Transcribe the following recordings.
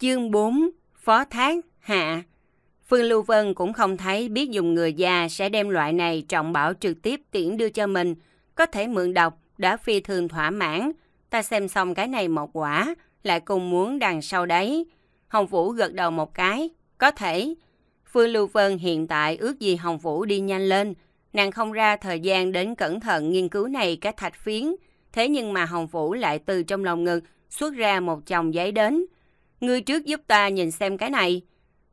Chương 4 Phó Thác Hạ Phương Lưu Vân cũng không thấy biết dùng người già sẽ đem loại này trọng bảo trực tiếp tiễn đưa cho mình. Có thể mượn đọc đã phi thường thỏa mãn. Ta xem xong cái này một quả, lại cùng muốn đằng sau đấy. Hồng Vũ gật đầu một cái. Có thể. Phương Lưu Vân hiện tại ước gì Hồng Vũ đi nhanh lên. Nàng không ra thời gian đến cẩn thận nghiên cứu này cái thạch phiến. Thế nhưng mà Hồng Vũ lại từ trong lòng ngực xuất ra một chồng giấy đến. Ngươi trước giúp ta nhìn xem cái này.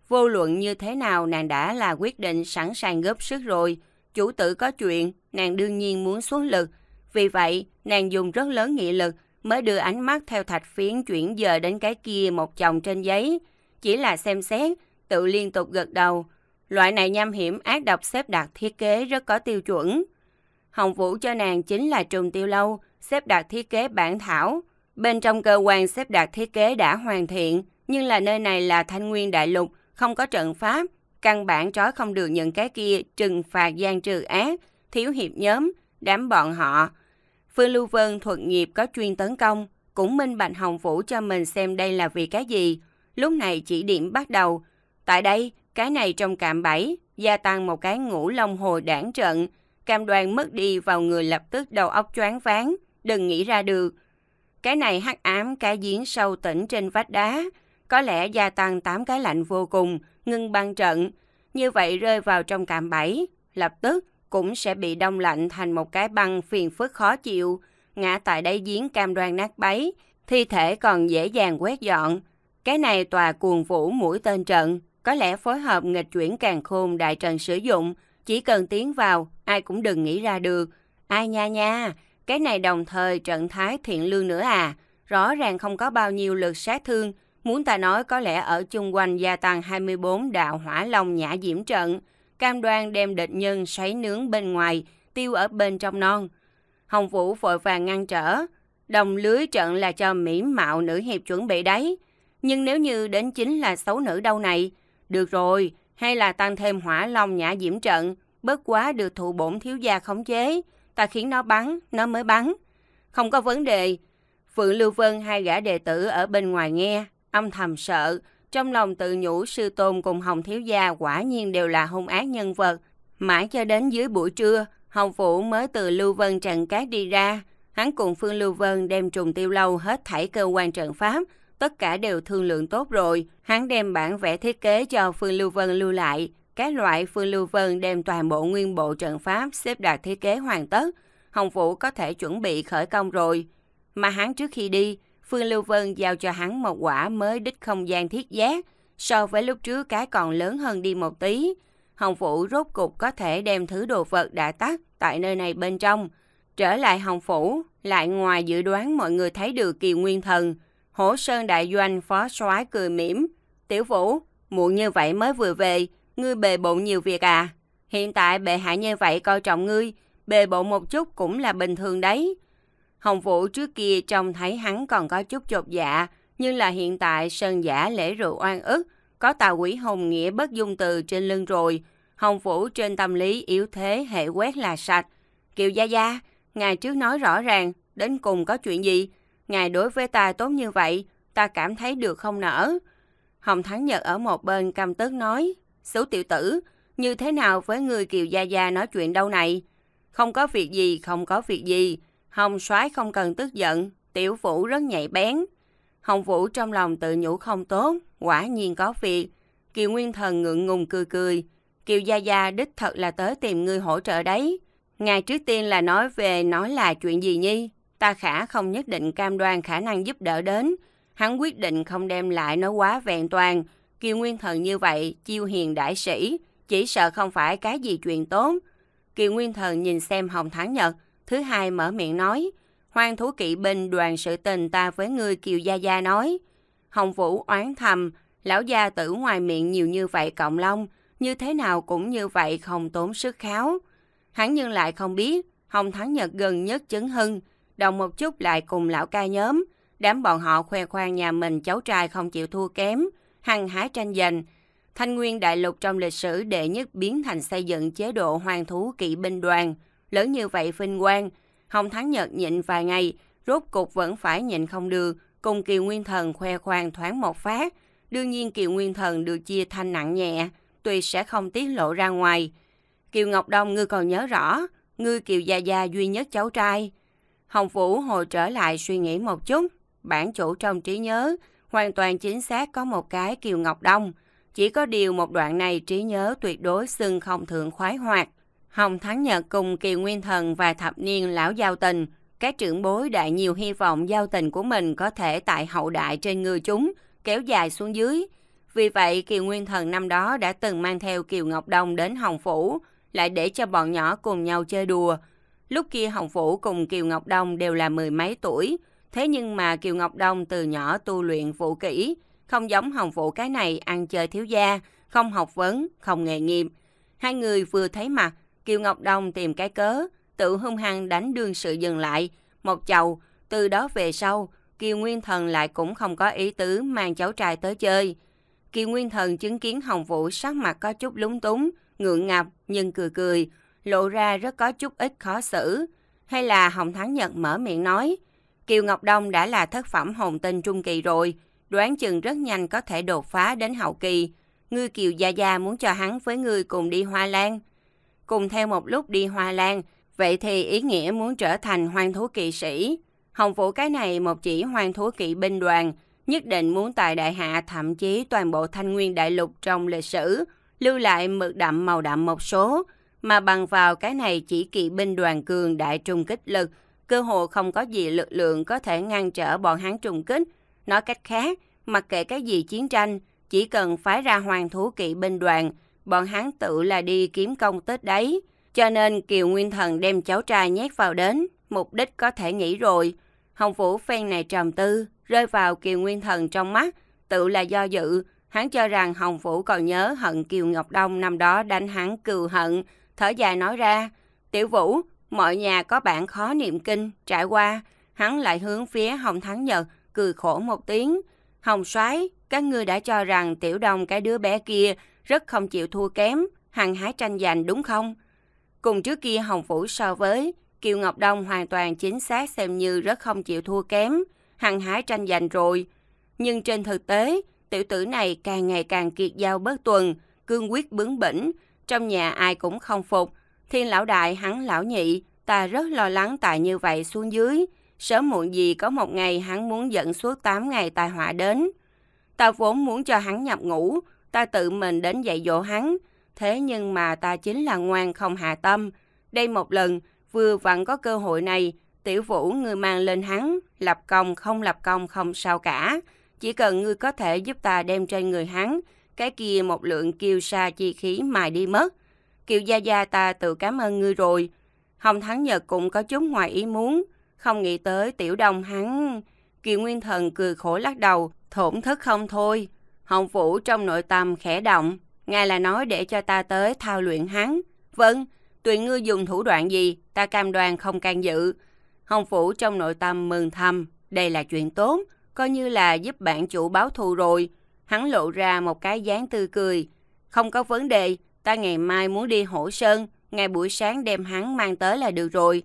Vô luận như thế nào nàng đã là quyết định sẵn sàng góp sức rồi. Chủ tử có chuyện, nàng đương nhiên muốn xuất lực. Vì vậy, nàng dùng rất lớn nghị lực mới đưa ánh mắt theo thạch phiến chuyển giờ đến cái kia một chồng trên giấy. Chỉ là xem xét, tự liên tục gật đầu. Loại này nham hiểm ác độc xếp đặt thiết kế rất có tiêu chuẩn. Hồng Vũ cho nàng chính là trùng tiêu lâu, xếp đặt thiết kế bản thảo, Bên trong cơ quan xếp đặt thiết kế đã hoàn thiện, nhưng là nơi này là thanh nguyên đại lục, không có trận pháp, căn bản trói không được những cái kia trừng phạt gian trừ ác, thiếu hiệp nhóm, đám bọn họ. Phương Lưu Vân thuận nghiệp có chuyên tấn công, cũng minh bạch Hồng Vũ cho mình xem đây là vì cái gì. Lúc này chỉ điểm bắt đầu. Tại đây, cái này trong cạm bẫy, gia tăng một cái ngũ long hồ đảng trận. Cam đoan mất đi vào người lập tức đầu óc choáng váng, đừng nghĩ ra được. Cái này hắc ám cái giếng sâu tỉnh trên vách đá, có lẽ gia tăng 8 cái lạnh vô cùng, ngưng băng trận. Như vậy rơi vào trong cạm bẫy, lập tức cũng sẽ bị đông lạnh thành một cái băng phiền phức khó chịu, ngã tại đáy giếng cam đoan nát bấy, thi thể còn dễ dàng quét dọn. Cái này tòa cuồng vũ mũi tên trận, có lẽ phối hợp nghịch chuyển càng khôn đại trận sử dụng, chỉ cần tiến vào, ai cũng đừng nghĩ ra được. Ai nha nha, cái này đồng thời trận thái thiện lương nữa à, rõ ràng không có bao nhiêu lực sát thương, muốn ta nói có lẽ ở chung quanh gia tăng 24 đạo hỏa long nhã diễm trận, cam đoan đem địch nhân sấy nướng bên ngoài, tiêu ở bên trong non. Hồng Vũ vội vàng ngăn trở, đồng lưới trận là cho mỹ mạo nữ hiệp chuẩn bị đấy. Nhưng nếu như đến chính là xấu nữ đâu này, được rồi, hay là tăng thêm hỏa long nhã diễm trận, bất quá được thụ bổn thiếu gia khống chế, ta khiến nó bắn, nó mới bắn. Không có vấn đề. Phượng Lưu Vân hai gã đệ tử ở bên ngoài nghe, âm thầm sợ, trong lòng tự nhủ sư tôn cùng Hồng Thiếu Gia quả nhiên đều là hung ác nhân vật. Mãi cho đến dưới buổi trưa, Hồng Vũ mới từ Lưu Vân Trần Cát đi ra. Hắn cùng Phương Lưu Vân đem trùng tiêu lâu hết thảy cơ quan trận pháp, tất cả đều thương lượng tốt rồi. Hắn đem bản vẽ thiết kế cho Phương Lưu Vân lưu lại. Các loại Phương Lưu Vân đem toàn bộ nguyên bộ trận pháp xếp đặt thiết kế hoàn tất, Hồng Vũ có thể chuẩn bị khởi công rồi. Mà hắn trước khi đi, Phương Lưu Vân giao cho hắn một quả mới đích không gian thiết giác, so với lúc trước cái còn lớn hơn đi một tí. Hồng vũ rốt cục có thể đem thứ đồ vật đã tắt tại nơi này bên trong. Trở lại Hồng Phủ, lại ngoài dự đoán mọi người thấy được kỳ nguyên thần. Hổ Sơn Đại Doanh phó soái cười mỉm. Tiểu Vũ, muộn như vậy mới vừa về, ngươi bề bộn nhiều việc à? Hiện tại bệ hạ như vậy coi trọng ngươi, bề bộn một chút cũng là bình thường đấy. Hồng Vũ trước kia trông thấy hắn còn có chút chột dạ, nhưng là hiện tại sơn giả lễ rượu oan ức, có tà quỷ hồng nghĩa bất dung từ trên lưng rồi. Hồng Vũ trên tâm lý yếu thế hệ quét là sạch. Kiều Gia Gia, ngài trước nói rõ ràng, đến cùng có chuyện gì? Ngài đối với ta tốt như vậy, ta cảm thấy được không nở. Hồng Thắng Nhật ở một bên căm tức nói. Xấu tiểu tử, như thế nào với người Kiều Gia Gia nói chuyện đâu này? Không có việc gì, không có việc gì. Hồng soái không cần tức giận, tiểu vũ rất nhạy bén. Hồng vũ trong lòng tự nhủ không tốt, quả nhiên có việc. Kiều Nguyên Thần ngượng ngùng cười cười. Kiều Gia Gia đích thật là tới tìm người hỗ trợ đấy. ngài trước tiên là nói về nói là chuyện gì nhi? Ta khả không nhất định cam đoan khả năng giúp đỡ đến. Hắn quyết định không đem lại nó quá vẹn toàn, Kiều Nguyên Thần như vậy, chiêu hiền đại sĩ, chỉ sợ không phải cái gì chuyện tốt. Kiều Nguyên Thần nhìn xem Hồng Thắng Nhật, thứ hai mở miệng nói, hoang thú kỵ binh đoàn sự tình ta với ngươi Kiều Gia Gia nói. Hồng Vũ oán thầm, lão gia tử ngoài miệng nhiều như vậy cộng long, như thế nào cũng như vậy không tốn sức kháo. Hắn nhưng lại không biết, Hồng Thắng Nhật gần nhất chứng hưng, đồng một chút lại cùng lão ca nhóm, đám bọn họ khoe khoang nhà mình cháu trai không chịu thua kém, hăng hái tranh giành. Thanh Nguyên Đại Lục trong lịch sử đệ nhất biến thành xây dựng chế độ hoàng thú kỵ binh đoàn. Lớn như vậy vinh quang, Hồng Thắng Nhật nhịn vài ngày, rốt cục vẫn phải nhịn không được, cùng Kiều Nguyên Thần khoe khoang thoáng một phát. Đương nhiên Kiều Nguyên Thần được chia thanh nặng nhẹ, tuy sẽ không tiết lộ ra ngoài. Kiều Ngọc Đông ngươi còn nhớ rõ, ngươi Kiều Gia Gia duy nhất cháu trai. Hồng Vũ hồi trở lại suy nghĩ một chút, bản chủ trong trí nhớ, hoàn toàn chính xác có một cái Kiều Ngọc Đông. Chỉ có điều một đoạn này trí nhớ tuyệt đối xưng không thượng khoái hoạt. Hồng Thắng Nhật cùng Kiều Nguyên Thần và thập niên lão giao tình, các trưởng bối đại nhiều hy vọng giao tình của mình có thể tại hậu đại trên người chúng, kéo dài xuống dưới. Vì vậy, Kiều Nguyên Thần năm đó đã từng mang theo Kiều Ngọc Đông đến Hồng Phủ, lại để cho bọn nhỏ cùng nhau chơi đùa. Lúc kia Hồng Phủ cùng Kiều Ngọc Đông đều là mười mấy tuổi, Thế nhưng mà Kiều Ngọc Đông từ nhỏ tu luyện phụ kỹ, không giống Hồng Vũ cái này ăn chơi thiếu gia, không học vấn, không nghề nghiệp. Hai người vừa thấy mặt, Kiều Ngọc Đông tìm cái cớ, tự hung hăng đánh đương sự dừng lại, một chầu, từ đó về sau, Kiều Nguyên Thần lại cũng không có ý tứ mang cháu trai tới chơi. Kiều Nguyên Thần chứng kiến Hồng Vũ sắc mặt có chút lúng túng, ngượng ngập nhưng cười cười, lộ ra rất có chút ít khó xử. Hay là Hồng Thắng Nhật mở miệng nói, Kiều Ngọc Đông đã là thất phẩm hồn tinh trung kỳ rồi, đoán chừng rất nhanh có thể đột phá đến hậu kỳ. Ngươi Kiều Gia Gia muốn cho hắn với ngươi cùng đi Hoa Lan. Cùng theo một lúc đi Hoa Lan, vậy thì ý nghĩa muốn trở thành hoang thú kỵ sĩ. Hồng Vũ cái này một chỉ hoang thú kỵ binh đoàn, nhất định muốn tại đại hạ thậm chí toàn bộ thanh nguyên đại lục trong lịch sử, lưu lại mực đậm màu đậm một số, mà bằng vào cái này chỉ kỵ binh đoàn cường đại trung kích lực, cơ hồ không có gì lực lượng có thể ngăn trở bọn hắn trùng kích. Nói cách khác, mặc kệ cái gì chiến tranh, chỉ cần phái ra hoàng thú kỵ binh đoàn, bọn hắn tự là đi kiếm công tết đấy. Cho nên Kiều Nguyên Thần đem cháu trai nhét vào đến, mục đích có thể nghĩ rồi. Hồng Vũ phen này trầm tư, rơi vào Kiều Nguyên Thần trong mắt, tự là do dự. Hắn cho rằng Hồng Vũ còn nhớ hận Kiều Ngọc Đông năm đó đánh hắn cừu hận, thở dài nói ra, Tiểu Vũ, mọi nhà có bạn khó niệm kinh, trải qua, hắn lại hướng phía Hồng Thắng Nhật, cười khổ một tiếng. Hồng soái các ngươi đã cho rằng tiểu đồng cái đứa bé kia rất không chịu thua kém, hằng hái tranh giành đúng không? Cùng trước kia Hồng Phủ so với, Kiều Ngọc Đông hoàn toàn chính xác xem như rất không chịu thua kém, hằng hái tranh giành rồi. Nhưng trên thực tế, tiểu tử này càng ngày càng kiệt giao bất tuần, cương quyết bướng bỉnh, trong nhà ai cũng không phục, Thiên lão đại hắn lão nhị, ta rất lo lắng tài như vậy xuống dưới. Sớm muộn gì có một ngày hắn muốn dẫn suốt 8 ngày tai họa đến. Ta vốn muốn cho hắn nhập ngủ, ta tự mình đến dạy dỗ hắn. Thế nhưng mà ta chính là ngoan không hạ tâm. Đây một lần, vừa vặn có cơ hội này, tiểu vũ người mang lên hắn, lập công không lập công không sao cả. Chỉ cần ngươi có thể giúp ta đem trên người hắn, cái kia một lượng kiêu sa chi khí mài đi mất Kiều Gia Gia ta tự cảm ơn ngươi rồi. Hồng Thắng Nhật cũng có chút ngoài ý muốn, không nghĩ tới tiểu đồng hắn. Kiều Nguyên Thần cười khổ lắc đầu, thổn thức không thôi. Hồng Vũ trong nội tâm khẽ động, ngài là nói để cho ta tới thao luyện hắn. Vâng, tùy ngươi dùng thủ đoạn gì, ta cam đoan không can dự. Hồng Vũ trong nội tâm mừng thầm, đây là chuyện tốt, coi như là giúp bạn chủ báo thù rồi. Hắn lộ ra một cái dáng tươi cười. Không có vấn đề, ta ngày mai muốn đi hổ sơn, ngày buổi sáng đem hắn mang tới là được rồi.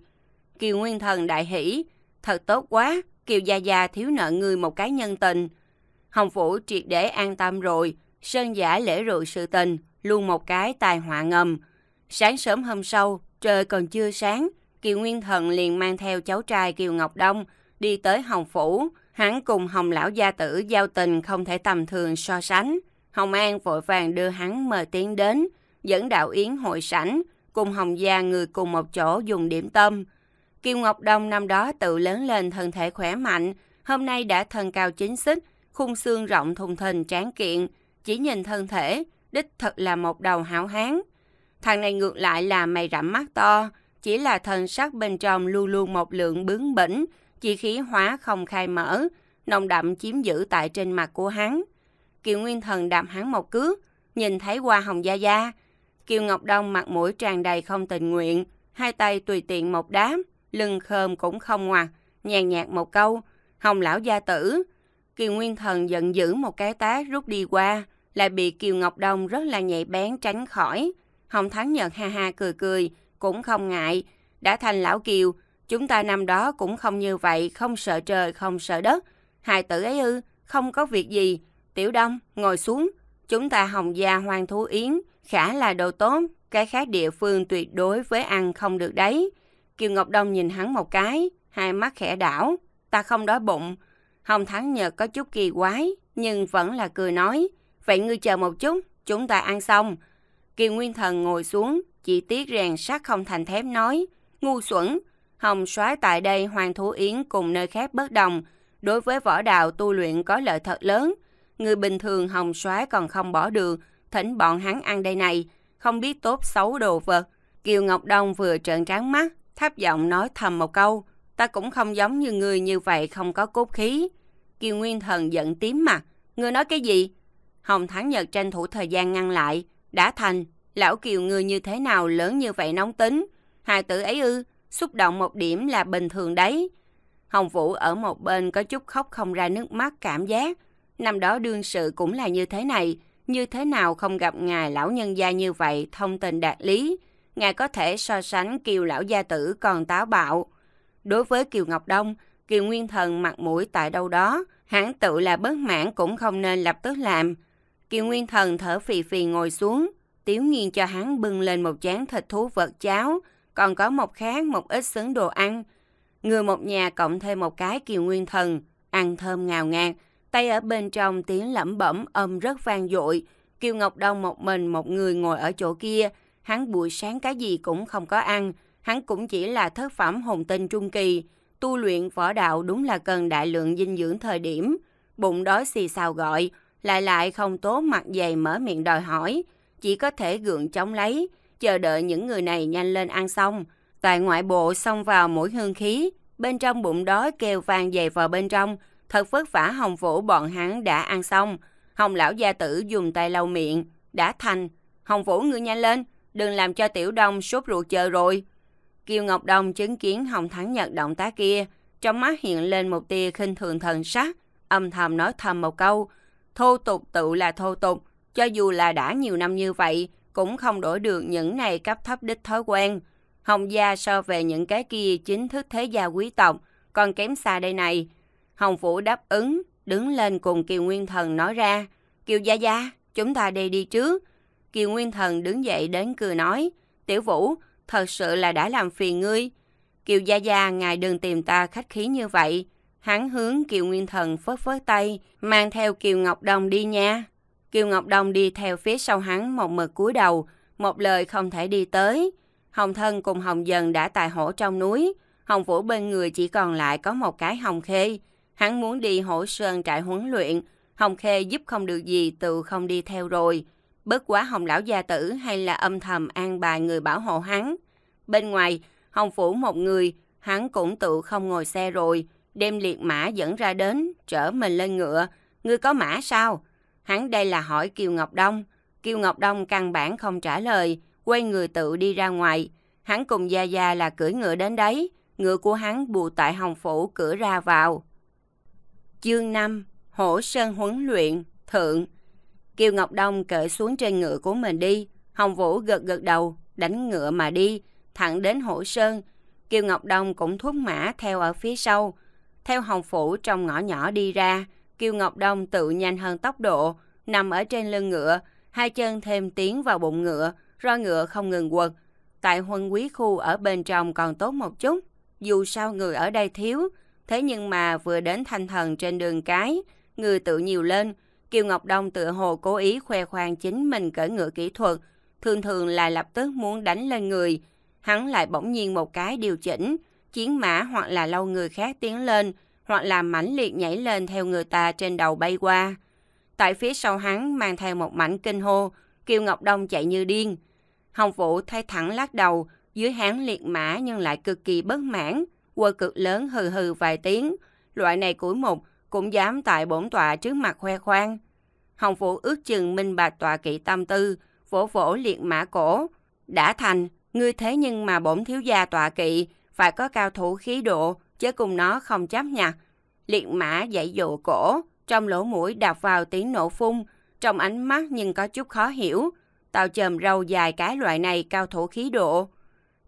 Kiều Nguyên Thần đại hỷ, thật tốt quá, Kiều Gia Gia thiếu nợ người một cái nhân tình. Hồng Phủ triệt để an tâm rồi, Sơn giả lễ rượu sự tình, luôn một cái tài họa ngầm. Sáng sớm hôm sau, trời còn chưa sáng, Kiều Nguyên Thần liền mang theo cháu trai Kiều Ngọc Đông đi tới Hồng Phủ. Hắn cùng Hồng Lão Gia Tử giao tình không thể tầm thường so sánh. Hồng An vội vàng đưa hắn mời tiến đến, dẫn đạo Yến hội sảnh, cùng Hồng Gia người cùng một chỗ dùng điểm tâm. Kiều Ngọc Đông năm đó tự lớn lên thân thể khỏe mạnh, hôm nay đã thân cao chính xích, khung xương rộng thùng thình tráng kiện, chỉ nhìn thân thể, đích thật là một đầu hảo hán. Thằng này ngược lại là mày rậm mắt to, chỉ là thần sắc bên trong luôn luôn một lượng bướng bỉnh, chi khí hóa không khai mở, nồng đậm chiếm giữ tại trên mặt của hắn. Kiều Nguyên Thần đạp hắn một cước, nhìn thấy qua Hồng Gia Gia, Kiều Ngọc Đông mặt mũi tràn đầy không tình nguyện, hai tay tùy tiện một đám, lưng khơm cũng không ngoặt, nhàn nhạt một câu, hồng lão gia tử. Kiều Nguyên Thần giận dữ một cái tá rút đi qua, lại bị Kiều Ngọc Đông rất là nhạy bén tránh khỏi. Hồng Thắng Nhật ha ha cười cười, cũng không ngại. Đã thành lão Kiều, chúng ta năm đó cũng không như vậy, không sợ trời, không sợ đất. Hài tử ấy ư, không có việc gì. Tiểu Đông, ngồi xuống. Chúng ta Hồng Gia Hoàng Thú Yến, khả là đồ tốt, cái khác địa phương tuyệt đối với ăn không được đấy. Kiều Ngọc Đông nhìn hắn một cái, hai mắt khẽ đảo, ta không đói bụng. Hồng Thắng Nhật có chút kỳ quái, nhưng vẫn là cười nói, vậy ngươi chờ một chút, chúng ta ăn xong. Kiều Nguyên Thần ngồi xuống, chỉ tiếc rèn sắt không thành thép nói, ngu xuẩn, hồng soái tại đây hoàng thú yến cùng nơi khác bất đồng, đối với võ đạo tu luyện có lợi thật lớn. Người bình thường hồng soái còn không bỏ được, thỉnh bọn hắn ăn đây này, không biết tốt xấu đồ vật. Kiều Ngọc Đông vừa trợn tráng mắt, tháp giọng nói thầm một câu, ta cũng không giống như người như vậy không có cốt khí. Kiều Nguyên Thần giận tím mặt, người nói cái gì? Hồng Thắng Nhật tranh thủ thời gian ngăn lại, đã thành, lão Kiều người như thế nào lớn như vậy nóng tính, hài tử ấy ư, xúc động một điểm là bình thường đấy. Hồng Vũ ở một bên có chút khóc không ra nước mắt cảm giác, năm đó đương sự cũng là như thế này, như thế nào không gặp ngài lão nhân gia như vậy thông tình đạt lý, ngài có thể so sánh kiều lão gia tử còn táo bạo. Đối với Kiều Ngọc Đông, Kiều Nguyên Thần mặt mũi tại đâu đó, hãng tự là bớt mãn cũng không nên lập tức làm. Kiều Nguyên Thần thở phì phì ngồi xuống, Tiếu Nghiên cho hắn bưng lên một chén thịt thú vật cháo, còn có một khác một ít xứng đồ ăn. Người một nhà cộng thêm một cái Kiều Nguyên Thần, ăn thơm ngào ngạt, Tay ở bên trong tiếng lẩm bẩm âm rất vang dội. Kiều Ngọc Đông một mình một người ngồi ở chỗ kia. Hắn buổi sáng cái gì cũng không có ăn. Hắn cũng chỉ là thất phẩm hồn tinh trung kỳ. Tu luyện võ đạo đúng là cần đại lượng dinh dưỡng thời điểm. Bụng đói xì xào gọi. Lại lại không tố mặt dày mở miệng đòi hỏi. Chỉ có thể gượng chống lấy. Chờ đợi những người này nhanh lên ăn xong. Tại ngoại bộ xông vào mỗi hương khí. Bên trong bụng đói kêu vang dày vào bên trong Thật vất vả Hồng Vũ bọn hắn đã ăn xong. Hồng lão gia tử dùng tay lau miệng. Đã thành. Hồng Vũ ngươi nhanh lên. Đừng làm cho Tiểu Đông sốt ruột chờ rồi. Kiều Ngọc Đông chứng kiến Hồng Thắng Nhật động tác kia. Trong mắt hiện lên một tia khinh thường thần sắc. Âm thầm nói thầm một câu. Thô tục tự là thô tục. Cho dù là đã nhiều năm như vậy, cũng không đổi được những này cấp thấp đích thói quen. Hồng gia so về những cái kia chính thức thế gia quý tộc, còn kém xa đây này. Hồng Vũ đáp ứng, đứng lên cùng Kiều Nguyên Thần nói ra, Kiều Gia Gia, chúng ta đi đi trước. Kiều Nguyên Thần đứng dậy đến cười nói, Tiểu Vũ, thật sự là đã làm phiền ngươi. Kiều Gia Gia, ngài đừng tìm ta khách khí như vậy. Hắn hướng Kiều Nguyên Thần phớt phớt tay, mang theo Kiều Ngọc Đồng đi nha. Kiều Ngọc Đồng đi theo phía sau hắn một mực cúi đầu, một lời không thể đi tới. Hồng Thân cùng Hồng Dần đã tài hổ trong núi, Hồng Vũ bên người chỉ còn lại có một cái hồng khê. Hắn muốn đi hổ sơn trại huấn luyện, Hồng Khê giúp không được gì tự không đi theo rồi. Bất quá Hồng Lão Gia Tử hay là âm thầm an bài người bảo hộ hắn. Bên ngoài, Hồng Phủ một người, hắn cũng tự không ngồi xe rồi, đem liệt mã dẫn ra đến, chở mình lên ngựa. Ngươi có mã sao? Hắn đây là hỏi Kiều Ngọc Đông. Kiều Ngọc Đông căn bản không trả lời, quay người tự đi ra ngoài. Hắn cùng Gia Gia là cưỡi ngựa đến đấy, ngựa của hắn bù tại Hồng Phủ cửa ra vào. Chương 5 Hổ Sơn huấn luyện Thượng Kiều Ngọc Đông cởi xuống trên ngựa của mình đi Hồng Vũ gật gật đầu Đánh ngựa mà đi Thẳng đến Hổ Sơn Kiều Ngọc Đông cũng thúc mã theo ở phía sau Theo Hồng Phủ trong ngõ nhỏ đi ra Kiều Ngọc Đông tự nhanh hơn tốc độ Nằm ở trên lưng ngựa Hai chân thêm tiến vào bụng ngựa Roi ngựa không ngừng quật Tại huân quý khu ở bên trong còn tốt một chút Dù sao người ở đây thiếu Thế nhưng mà vừa đến thanh thần trên đường cái, người tự nhiều lên, Kiều Ngọc Đông tự hồ cố ý khoe khoang chính mình cởi ngựa kỹ thuật, thường thường là lập tức muốn đánh lên người. Hắn lại bỗng nhiên một cái điều chỉnh, chiến mã hoặc là lâu người khác tiến lên, hoặc là mãnh liệt nhảy lên theo người ta trên đầu bay qua. Tại phía sau hắn mang theo một mảnh kinh hô, Kiều Ngọc Đông chạy như điên. Hồng Vũ thay thẳng lắc đầu, dưới hắn liệt mã nhưng lại cực kỳ bất mãn quơ cực lớn hừ hừ vài tiếng, loại này cuối mục cũng dám tại bổn tọa trước mặt khoe khoang. Hồng phủ ước chừng minh bạch tọa kỵ tâm tư, vỗ vỗ liệt mã cổ. Đã thành, ngươi thế nhưng mà bổn thiếu gia tọa kỵ, phải có cao thủ khí độ, chứ cùng nó không chấp nhặt. Liệt mã dạy dụ cổ, trong lỗ mũi đạp vào tiếng nổ phun, trong ánh mắt nhưng có chút khó hiểu. tàu chồm râu dài cái loại này cao thủ khí độ.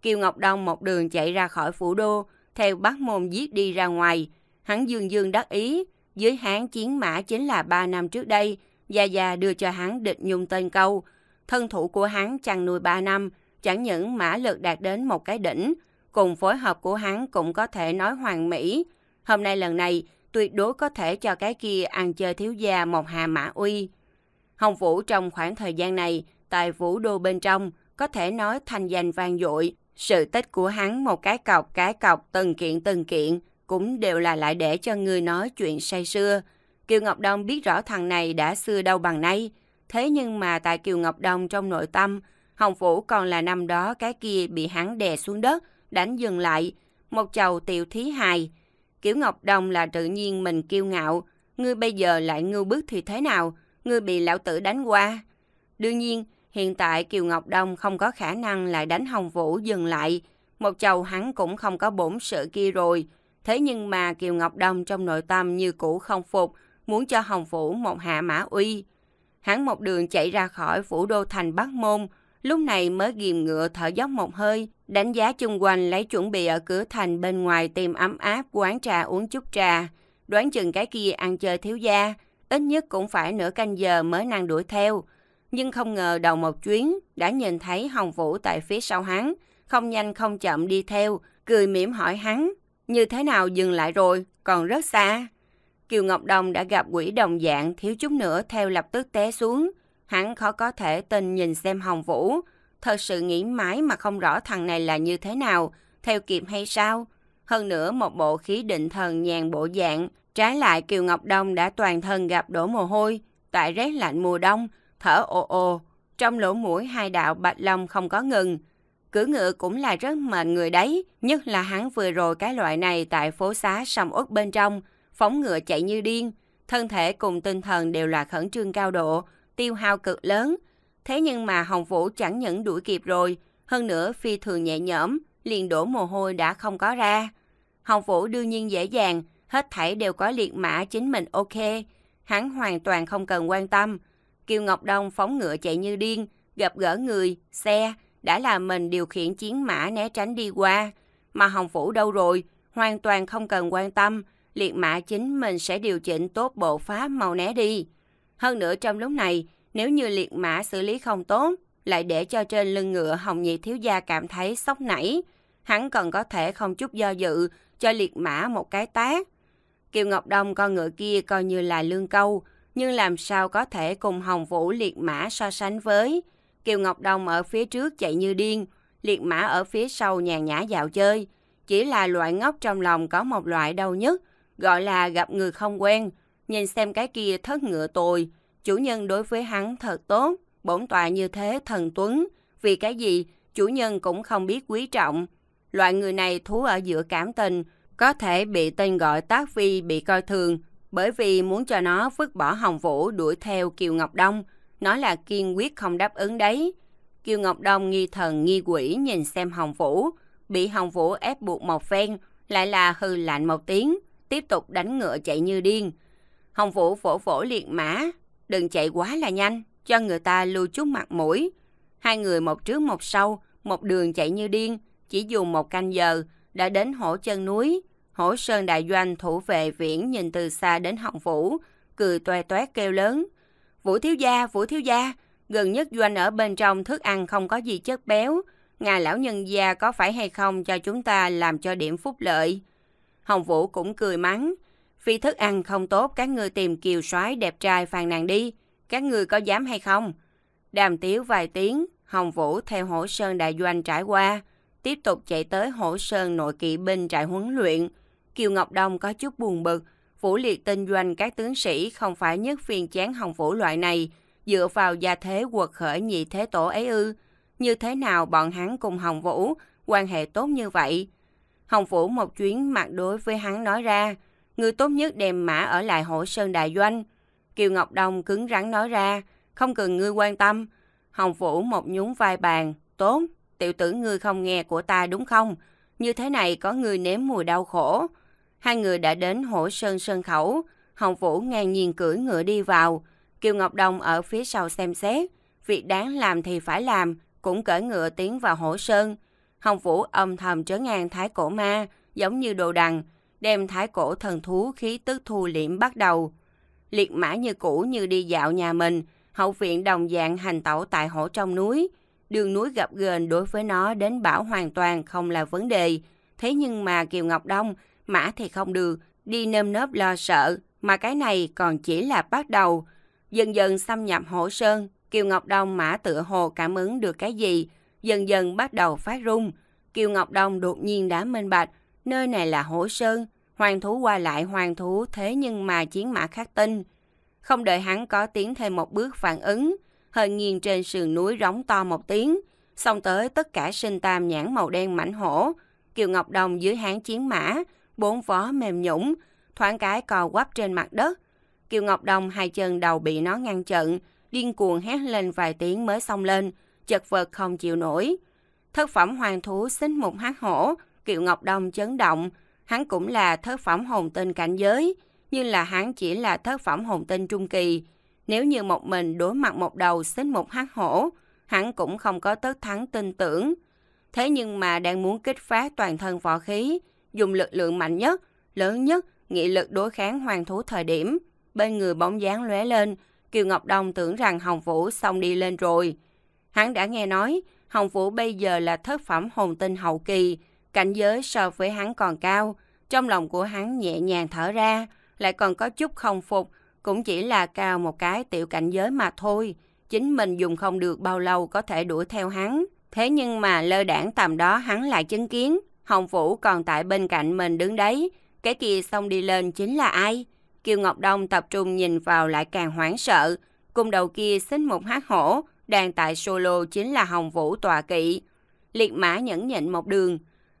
Kiều Ngọc Đông một đường chạy ra khỏi phủ đô, theo bác môn giết đi ra ngoài. Hắn dương dương đắc ý, dưới hán chiến mã chính là ba năm trước đây, Gia Gia đưa cho hắn địch nhung tên câu. Thân thủ của hắn chăn nuôi ba năm, chẳng những mã lực đạt đến một cái đỉnh, cùng phối hợp của hắn cũng có thể nói hoàn mỹ. Hôm nay lần này, tuyệt đối có thể cho cái kia ăn chơi thiếu gia một hà mã uy. Hồng Vũ trong khoảng thời gian này, tại Vũ Đô bên trong, có thể nói thành danh vang dội, sự tích của hắn một cái cọc cái cọc từng kiện từng kiện cũng đều là lại để cho người nói chuyện say xưa Kiều Ngọc Đông biết rõ thằng này đã xưa đâu bằng nay. Thế nhưng mà tại Kiều Ngọc Đông trong nội tâm, Hồng Phủ còn là năm đó cái kia bị hắn đè xuống đất, đánh dừng lại, một chầu tiểu thí hài. Kiều Ngọc Đông là tự nhiên mình kiêu ngạo, ngươi bây giờ lại ngưu bức thì thế nào, ngươi bị lão tử đánh qua. Đương nhiên, Hiện tại Kiều Ngọc Đông không có khả năng lại đánh Hồng Vũ dừng lại. Một chầu hắn cũng không có bổn sự kia rồi. Thế nhưng mà Kiều Ngọc Đông trong nội tâm như cũ không phục, muốn cho Hồng Vũ một hạ mã uy. Hắn một đường chạy ra khỏi phủ đô thành Bắc Môn, lúc này mới ghiềm ngựa thở dốc một hơi, đánh giá chung quanh lấy chuẩn bị ở cửa thành bên ngoài tìm ấm áp quán trà uống chút trà. Đoán chừng cái kia ăn chơi thiếu gia, ít nhất cũng phải nửa canh giờ mới năng đuổi theo nhưng không ngờ đầu một chuyến đã nhìn thấy Hồng Vũ tại phía sau hắn, không nhanh không chậm đi theo, cười mỉm hỏi hắn, như thế nào dừng lại rồi, còn rất xa. Kiều Ngọc Đồng đã gặp quỷ đồng dạng thiếu chút nữa theo lập tức té xuống, hắn khó có thể tin nhìn xem Hồng Vũ, thật sự nghĩ mãi mà không rõ thằng này là như thế nào, theo kịp hay sao. Hơn nữa một bộ khí định thần nhàn bộ dạng, trái lại Kiều Ngọc Đông đã toàn thân gặp đổ mồ hôi, tại rét lạnh mùa đông, thở ồ ồ, trong lỗ mũi hai đạo bạch long không có ngừng. Cử ngựa cũng là rất mệt người đấy, nhất là hắn vừa rồi cái loại này tại phố xá sầm uất bên trong, phóng ngựa chạy như điên, thân thể cùng tinh thần đều là khẩn trương cao độ, tiêu hao cực lớn. Thế nhưng mà Hồng Vũ chẳng những đuổi kịp rồi, hơn nữa phi thường nhẹ nhõm, liền đổ mồ hôi đã không có ra. Hồng Vũ đương nhiên dễ dàng, hết thảy đều có liệt mã chính mình ok, hắn hoàn toàn không cần quan tâm, Kiều Ngọc Đông phóng ngựa chạy như điên, gặp gỡ người, xe, đã là mình điều khiển chiến mã né tránh đi qua. Mà Hồng Phủ đâu rồi, hoàn toàn không cần quan tâm, liệt mã chính mình sẽ điều chỉnh tốt bộ pháp màu né đi. Hơn nữa trong lúc này, nếu như liệt mã xử lý không tốt, lại để cho trên lưng ngựa Hồng Nhị Thiếu Gia cảm thấy sốc nảy, hắn còn có thể không chút do dự cho liệt mã một cái tát. Kiều Ngọc Đông con ngựa kia coi như là lương câu, nhưng làm sao có thể cùng Hồng Vũ liệt mã so sánh với. Kiều Ngọc Đông ở phía trước chạy như điên, liệt mã ở phía sau nhàn nhã dạo chơi. Chỉ là loại ngốc trong lòng có một loại đau nhất, gọi là gặp người không quen. Nhìn xem cái kia thất ngựa tồi, chủ nhân đối với hắn thật tốt, bổn tọa như thế thần tuấn. Vì cái gì, chủ nhân cũng không biết quý trọng. Loại người này thú ở giữa cảm tình, có thể bị tên gọi tác phi bị coi thường, bởi vì muốn cho nó vứt bỏ Hồng Vũ đuổi theo Kiều Ngọc Đông. Nó là kiên quyết không đáp ứng đấy. Kiều Ngọc Đông nghi thần nghi quỷ nhìn xem Hồng Vũ, bị Hồng Vũ ép buộc một phen, lại là hư lạnh một tiếng, tiếp tục đánh ngựa chạy như điên. Hồng Vũ vỗ vỗ liệt mã, đừng chạy quá là nhanh, cho người ta lưu chút mặt mũi. Hai người một trước một sau, một đường chạy như điên, chỉ dùng một canh giờ đã đến hổ chân núi, Hổ Sơn Đại Doanh thủ vệ viễn nhìn từ xa đến Hồng Vũ, cười toe toét kêu lớn. Vũ thiếu gia, Vũ thiếu gia, gần nhất Doanh ở bên trong thức ăn không có gì chất béo. Ngài lão nhân gia có phải hay không cho chúng ta làm cho điểm phúc lợi? Hồng Vũ cũng cười mắng. Phi thức ăn không tốt các ngươi tìm kiều soái đẹp trai phàn nàn đi. Các ngươi có dám hay không? Đàm tiếu vài tiếng, Hồng Vũ theo hổ sơn đại doanh trải qua, tiếp tục chạy tới hổ sơn nội kỵ binh trại huấn luyện, Kiều Ngọc Đông có chút buồn bực. Vũ liệt tinh doanh các tướng sĩ không phải nhất phiên chán hồng vũ loại này, dựa vào gia thế quật khởi nhị thế tổ ấy ư. Như thế nào bọn hắn cùng Hồng Vũ quan hệ tốt như vậy? Hồng Vũ một chuyến mặt đối với hắn nói ra, người tốt nhất đem mã ở lại Hổ sơn đại doanh. Kiều Ngọc Đông cứng rắn nói ra, không cần ngươi quan tâm. Hồng Vũ một nhún vai bàn, tốt, tiểu tử ngươi không nghe của ta đúng không? Như thế này có người nếm mùi đau khổ. Hai người đã đến hổ sơn sơn khẩu, Hồng Vũ ngang nhiên cưỡi ngựa đi vào, Kiều Ngọc Đông ở phía sau xem xét, việc đáng làm thì phải làm, cũng cởi ngựa tiến vào hổ sơn. Hồng Vũ âm thầm trớ ngang thái cổ ma, giống như đồ đằng, đem thái cổ thần thú khí tức thu liễm bắt đầu. Liệt mã như cũ như đi dạo nhà mình, hậu viện đồng dạng hành tẩu tại hổ trong núi. Đường núi gặp gền đối với nó đến bảo hoàn toàn không là vấn đề. Thế nhưng mà Kiều Ngọc Đông mã thì không được, đi nơm nớp lo sợ, mà cái này còn chỉ là bắt đầu. Dần dần xâm nhập hổ sơn, Kiều Ngọc Đông mã tựa hồ cảm ứng được cái gì, dần dần bắt đầu phát rung. Kiều Ngọc Đông đột nhiên đã minh bạch, nơi này là hổ sơn, hoàng thú qua lại hoàng thú thế nhưng mà chiến mã khác tinh. Không đợi hắn có tiếng thêm một bước phản ứng, hơi nghiêng trên sườn núi rống to một tiếng, xong tới tất cả sinh tam nhãn màu đen mảnh hổ. Kiều Ngọc đông dưới hán chiến mã, bốn vó mềm nhũng, thoáng cái cò quắp trên mặt đất. Kiều Ngọc Đồng hai chân đầu bị nó ngăn chặn, điên cuồng hét lên vài tiếng mới xong lên, chật vật không chịu nổi. Thất phẩm hoàng thú xích một hát hổ, Kiều Ngọc Đồng chấn động, hắn cũng là thất phẩm hồn tinh cảnh giới, nhưng là hắn chỉ là thất phẩm hồn tinh trung kỳ. Nếu như một mình đối mặt một đầu xích một hát hổ, hắn cũng không có tất thắng tin tưởng. Thế nhưng mà đang muốn kích phát toàn thân võ khí, dùng lực lượng mạnh nhất, lớn nhất, nghị lực đối kháng hoàng thú thời điểm. Bên người bóng dáng lóe lên, Kiều Ngọc Đông tưởng rằng Hồng Vũ xong đi lên rồi. Hắn đã nghe nói, Hồng Vũ bây giờ là thất phẩm hồn tinh hậu kỳ, cảnh giới so với hắn còn cao, trong lòng của hắn nhẹ nhàng thở ra, lại còn có chút không phục, cũng chỉ là cao một cái tiểu cảnh giới mà thôi, chính mình dùng không được bao lâu có thể đuổi theo hắn. Thế nhưng mà lơ đảng tầm đó hắn lại chứng kiến, Hồng Vũ còn tại bên cạnh mình đứng đấy. Cái kia xông đi lên chính là ai? Kiều Ngọc Đông tập trung nhìn vào lại càng hoảng sợ. Cùng đầu kia xích một hát hổ, đang tại solo chính là Hồng Vũ tọa kỵ. Liệt mã nhẫn nhịn một đường.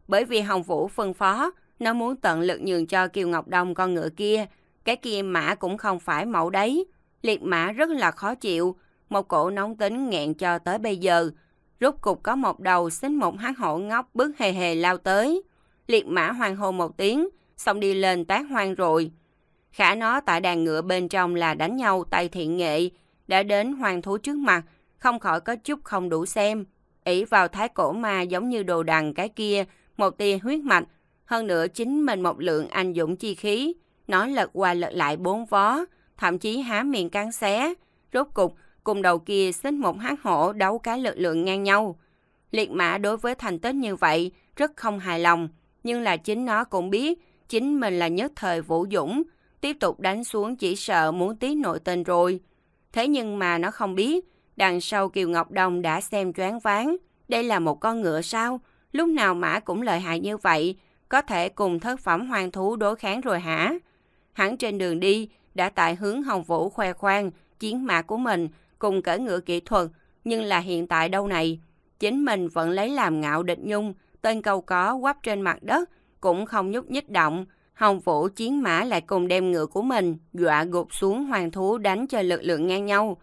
Bởi vì Hồng Vũ phân phó, nó muốn tận lực nhường cho Kiều Ngọc Đông con ngựa kia. Cái kia mã cũng không phải mẫu đấy. Liệt mã rất là khó chịu. Một cổ nóng tính nghẹn cho tới bây giờ. Rốt cục có một đầu xính một hắc hổ ngóc bước hề hề lao tới. Liệt mã hoàng hồn một tiếng, xong đi lên tác hoang rồi. Khả nó tại đàn ngựa bên trong là đánh nhau tay thiện nghệ, đã đến hoàng thú trước mặt, không khỏi có chút không đủ xem. ỷ vào thái cổ ma giống như đồ đằng cái kia, một tia huyết mạch, hơn nữa chính mình một lượng anh dũng chi khí. Nó lật qua lật lại bốn vó, thậm chí há miệng cắn xé. Rốt cục, cùng đầu kia xích một hắc hổ đấu cái lực lượng ngang nhau. Liệt mã đối với thành tích như vậy rất không hài lòng, nhưng là chính nó cũng biết chính mình là nhất thời vũ dũng, tiếp tục đánh xuống chỉ sợ muốn tí nội tình rồi. Thế nhưng mà nó không biết, đằng sau Kiều Ngọc Đông đã xem choáng váng, đây là một con ngựa sao, lúc nào mã cũng lợi hại như vậy, có thể cùng thất phẩm hoang thú đối kháng rồi hả? Hắn trên đường đi, đã tại hướng Hồng Vũ khoe khoang, chiến mã của mình cùng cỡ ngựa kỹ thuật, nhưng là hiện tại đâu này. Chính mình vẫn lấy làm ngạo địch nhung, tên câu có quắp trên mặt đất, cũng không nhúc nhích động. Hồng Vũ chiến mã lại cùng đem ngựa của mình, dọa gục xuống hoàng thú đánh cho lực lượng ngang nhau.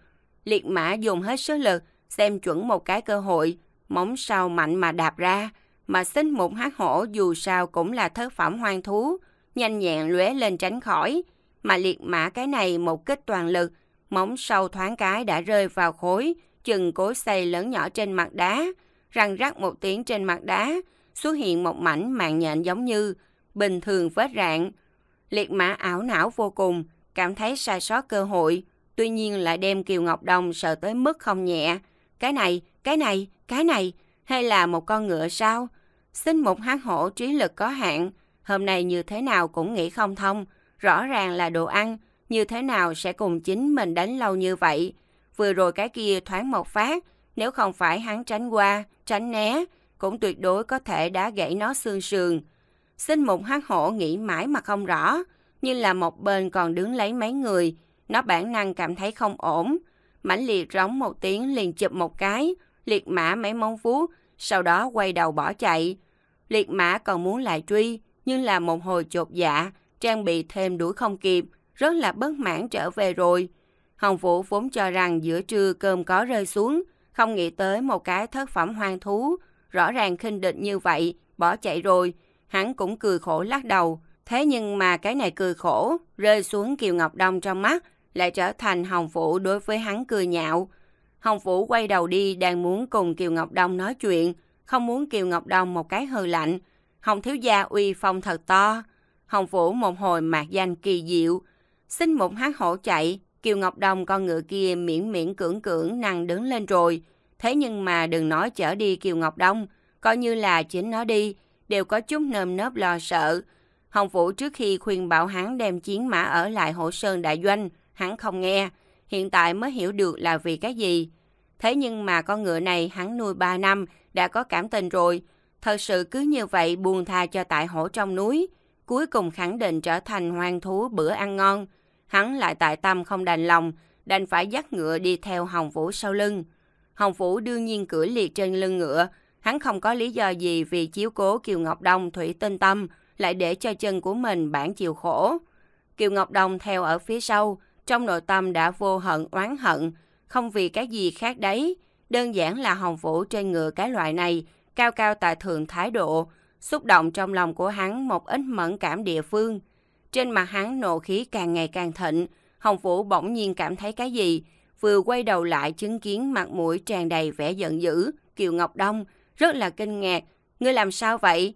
Liệt mã dùng hết sức lực, xem chuẩn một cái cơ hội, móng sau mạnh mà đạp ra, mà xin một hát hổ dù sao cũng là thất phẩm hoang thú, nhanh nhẹn lóe lên tránh khỏi, mà liệt mã cái này một kích toàn lực, móng sâu thoáng cái đã rơi vào khối, chừng cối xây lớn nhỏ trên mặt đá, răng rắc một tiếng trên mặt đá, xuất hiện một mảnh mạng nhện giống như bình thường vết rạn. Liệt mã ảo não vô cùng, cảm thấy sai sót cơ hội, tuy nhiên lại đem Kiều Ngọc Đồng sợ tới mức không nhẹ. Cái này, cái này, cái này, hay là một con ngựa sao? Xin một hắc hổ trí lực có hạn, hôm nay như thế nào cũng nghĩ không thông, rõ ràng là đồ ăn, như thế nào sẽ cùng chính mình đánh lâu như vậy. Vừa rồi cái kia thoáng một phát, nếu không phải hắn tránh qua, tránh né, cũng tuyệt đối có thể đã gãy nó xương sườn. xin một hắc hổ nghĩ mãi mà không rõ, nhưng là một bên còn đứng lấy mấy người, nó bản năng cảm thấy không ổn. Mãnh liệt rống một tiếng liền chụp một cái, liệt mã mấy móng vuốt, sau đó quay đầu bỏ chạy. Liệt mã còn muốn lại truy, nhưng là một hồi chột dạ, trang bị thêm đuổi không kịp, rất là bất mãn trở về rồi. Hồng Vũ vốn cho rằng giữa trưa cơm có rơi xuống, không nghĩ tới một cái thất phẩm hoang thú, rõ ràng khinh địch như vậy, bỏ chạy rồi. Hắn cũng cười khổ lắc đầu, thế nhưng mà cái này cười khổ, rơi xuống Kiều Ngọc Đông trong mắt, lại trở thành Hồng Vũ đối với hắn cười nhạo. Hồng Vũ quay đầu đi đang muốn cùng Kiều Ngọc Đông nói chuyện, không muốn Kiều Ngọc Đông một cái hư lạnh. Hồng Thiếu Gia uy phong thật to. Hồng Vũ một hồi mạc danh kỳ diệu, Xin một hát hổ chạy, Kiều Ngọc Đồng con ngựa kia miễn miễn cưỡng cưỡng năng đứng lên rồi. Thế nhưng mà đừng nói chở đi Kiều Ngọc Đông, coi như là chính nó đi, đều có chút nơm nớp lo sợ. Hồng Vũ trước khi khuyên bảo hắn đem chiến mã ở lại hộ sơn đại doanh, hắn không nghe, hiện tại mới hiểu được là vì cái gì. Thế nhưng mà con ngựa này hắn nuôi 3 năm, đã có cảm tình rồi. Thật sự cứ như vậy buồn tha cho tại hổ trong núi. Cuối cùng khẳng định trở thành hoang thú bữa ăn ngon. Hắn lại tại tâm không đành lòng, đành phải dắt ngựa đi theo Hồng Vũ sau lưng. Hồng Vũ đương nhiên cưỡi liệt trên lưng ngựa, hắn không có lý do gì vì chiếu cố Kiều Ngọc Đông thủy tinh tâm, lại để cho chân của mình bản chịu khổ. Kiều Ngọc Đông theo ở phía sau, trong nội tâm đã vô hận oán hận, không vì cái gì khác đấy, đơn giản là Hồng Vũ trên ngựa cái loại này, cao cao tại thượng thái độ, xúc động trong lòng của hắn một ít mẫn cảm địa phương – trên mặt hắn nộ khí càng ngày càng thịnh, Hồng Vũ bỗng nhiên cảm thấy cái gì, vừa quay đầu lại chứng kiến mặt mũi tràn đầy vẻ giận dữ, Kiều Ngọc Đông rất là kinh ngạc, ngươi làm sao vậy?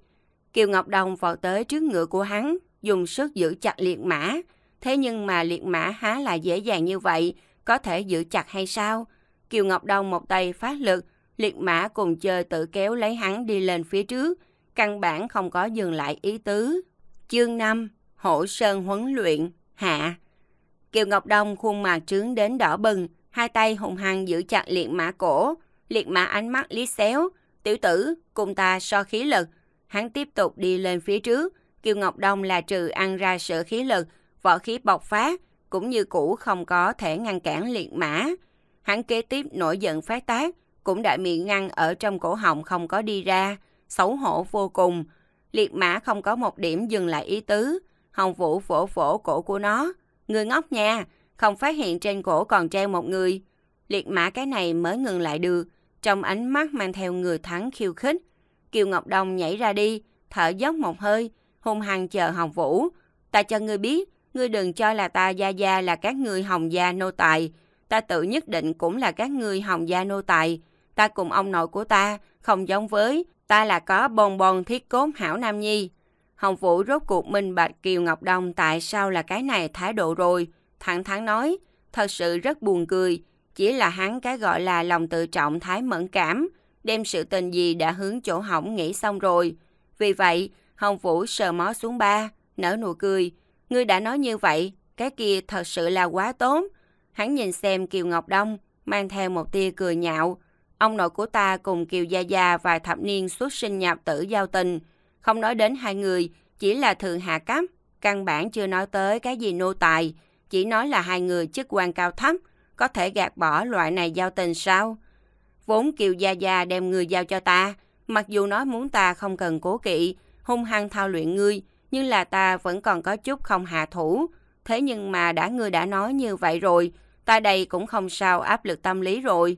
Kiều Ngọc Đông vào tới trước ngựa của hắn, dùng sức giữ chặt liệt mã, thế nhưng mà liệt mã há là dễ dàng như vậy, có thể giữ chặt hay sao? Kiều Ngọc Đông một tay phát lực, liệt mã cùng chơi tự kéo lấy hắn đi lên phía trước, căn bản không có dừng lại ý tứ. Chương năm hổ sơn huấn luyện, hạ. Kiều Ngọc Đông khuôn mặt trướng đến đỏ bừng, hai tay hùng hăng giữ chặt liệt mã cổ, liệt mã ánh mắt lý xéo, tiểu tử, cùng ta so khí lực. Hắn tiếp tục đi lên phía trước, Kiều Ngọc Đông là trừ ăn ra sợ khí lực, võ khí bộc phát, cũng như cũ không có thể ngăn cản liệt mã. Hắn kế tiếp nổi giận phát tác, cũng đã miệng ngăn ở trong cổ họng không có đi ra, xấu hổ vô cùng. Liệt mã không có một điểm dừng lại ý tứ, Hồng Vũ vỗ vỗ cổ của nó. Người ngốc nha, không phát hiện trên cổ còn treo một người. Liệt mã cái này mới ngừng lại được, trong ánh mắt mang theo người thắng khiêu khích. Kiều Ngọc Đồng nhảy ra đi, thở dốc một hơi, hung hăng chờ Hồng Vũ. Ta cho ngươi biết, ngươi đừng cho là ta gia gia là các ngươi hồng gia nô tài. Ta tự nhất định cũng là các ngươi hồng gia nô tài. Ta cùng ông nội của ta, không giống với, ta là có bồn bồn thiết cốt hảo nam nhi. Hồng Vũ rốt cuộc minh bạch Kiều Ngọc Đông tại sao là cái này thái độ rồi. Thẳng thắn nói, thật sự rất buồn cười. Chỉ là hắn cái gọi là lòng tự trọng thái mẫn cảm, đem sự tình gì đã hướng chỗ hỏng nghĩ xong rồi. Vì vậy, Hồng Vũ sờ mó xuống ba, nở nụ cười. Ngươi đã nói như vậy, cái kia thật sự là quá tốt. Hắn nhìn xem Kiều Ngọc Đông, mang theo một tia cười nhạo. Ông nội của ta cùng Kiều Gia Gia vài thập niên xuất sinh nhập tử giao tình, không nói đến hai người, chỉ là thượng hạ cấp, căn bản chưa nói tới cái gì nô tài, chỉ nói là hai người chức quan cao thấp, có thể gạt bỏ loại này giao tình sao? Vốn Kiều Gia Gia đem người giao cho ta, mặc dù nói muốn ta không cần cố kỵ, hung hăng thao luyện ngươi, nhưng là ta vẫn còn có chút không hạ thủ. Thế nhưng mà đã ngươi đã nói như vậy rồi, ta đây cũng không sao áp lực tâm lý rồi.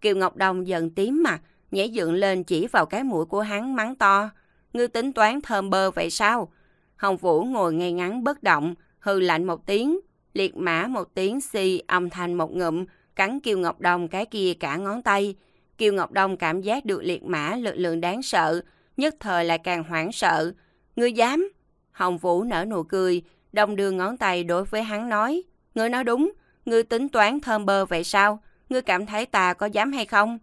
Kiều Ngọc Đông dần tím mặt, nhảy dựng lên chỉ vào cái mũi của hắn mắng to ngươi tính toán thơm bơ vậy sao? Hồng Vũ ngồi ngay ngắn bất động, hư lạnh một tiếng, liệt mã một tiếng si âm thanh một ngụm, cắn Kiều Ngọc Đồng cái kia cả ngón tay. Kiều Ngọc Đồng cảm giác được liệt mã lực lượng đáng sợ, nhất thời lại càng hoảng sợ. Ngươi dám? Hồng Vũ nở nụ cười, Đông đưa ngón tay đối với hắn nói. Ngươi nói đúng, ngươi tính toán thơm bơ vậy sao? Ngươi cảm thấy ta có dám hay không?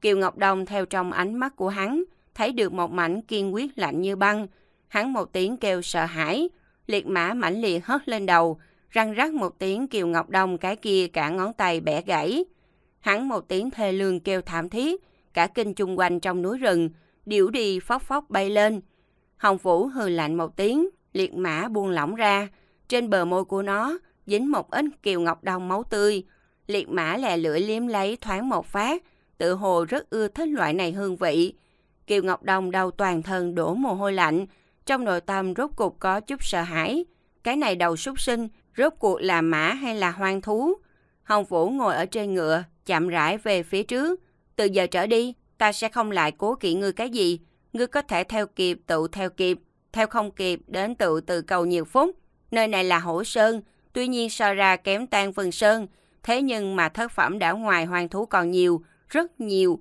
Kiều Ngọc Đồng theo trong ánh mắt của hắn, thấy được một mảnh kiên quyết lạnh như băng. Hắn một tiếng kêu sợ hãi, liệt mã mãnh liệt hất lên đầu, răng rắc một tiếng Kiều Ngọc Đông cái kia cả ngón tay bẻ gãy. Hắn một tiếng thê lương kêu thảm thiết, cả kinh chung quanh trong núi rừng, điểu đi phóc phóc bay lên. Hồng Vũ hừ lạnh một tiếng, liệt mã buông lỏng ra, trên bờ môi của nó dính một ít Kiều Ngọc Đông máu tươi. Liệt mã lè lưỡi liếm lấy thoáng một phát, tự hồ rất ưa thích loại này hương vị. Kiều Ngọc Đồng đầu toàn thân đổ mồ hôi lạnh, trong nội tâm rốt cuộc có chút sợ hãi. Cái này đầu súc sinh, rốt cuộc là mã hay là hoang thú? Hồng Vũ ngồi ở trên ngựa, chậm rãi về phía trước. Từ giờ trở đi, ta sẽ không lại cố kỵ ngươi cái gì. Ngươi có thể theo kịp, tự theo kịp. Theo không kịp, đến tự từ cầu nhiều phút. Nơi này là hổ sơn, tuy nhiên so ra kém tan vườn sơn. Thế nhưng mà thất phẩm đã ngoài hoang thú còn nhiều, rất nhiều,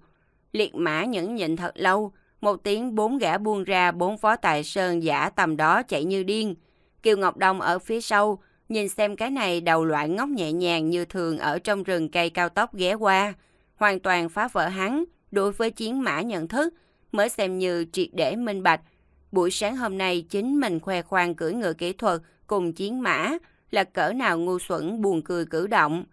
liệt mã nhẫn nhịn thật lâu, một tiếng bốn gã buông ra bốn phó tài sơn giả tầm đó chạy như điên. Kiều Ngọc Đông ở phía sau, nhìn xem cái này đầu loạn ngốc nhẹ nhàng như thường ở trong rừng cây cao tốc ghé qua, hoàn toàn phá vỡ hắn đối với chiến mã nhận thức, mới xem như triệt để minh bạch. Buổi sáng hôm nay chính mình khoe khoang cưỡi ngựa kỹ thuật cùng chiến mã là cỡ nào ngu xuẩn buồn cười cử động.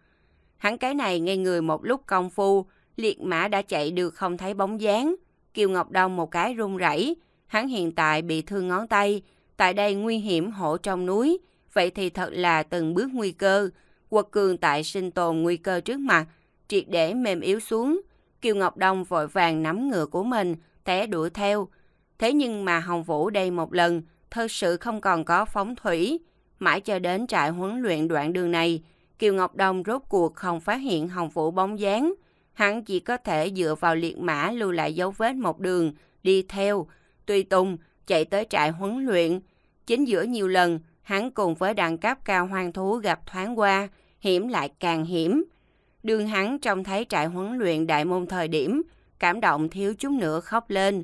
Hắn cái này ngây người một lúc công phu, Liệt mã đã chạy được không thấy bóng dáng. Kiều Ngọc Đông một cái run rẩy. Hắn hiện tại bị thương ngón tay. Tại đây nguy hiểm hổ trong núi. Vậy thì thật là từng bước nguy cơ. Quật cường tại sinh tồn nguy cơ trước mặt. Triệt để mềm yếu xuống. Kiều Ngọc Đông vội vàng nắm ngựa của mình, té đuổi theo. Thế nhưng mà Hồng Vũ đây một lần, thật sự không còn có phóng thủy. Mãi cho đến trại huấn luyện đoạn đường này, Kiều Ngọc Đông rốt cuộc không phát hiện Hồng Vũ bóng dáng. Hắn chỉ có thể dựa vào liệt mã lưu lại dấu vết một đường, đi theo, tùy tùng, chạy tới trại huấn luyện. Chính giữa nhiều lần, hắn cùng với đàn cáp cao hoang thú gặp thoáng qua, hiểm lại càng hiểm. Đường hắn trông thấy trại huấn luyện đại môn thời điểm, cảm động thiếu chút nữa khóc lên.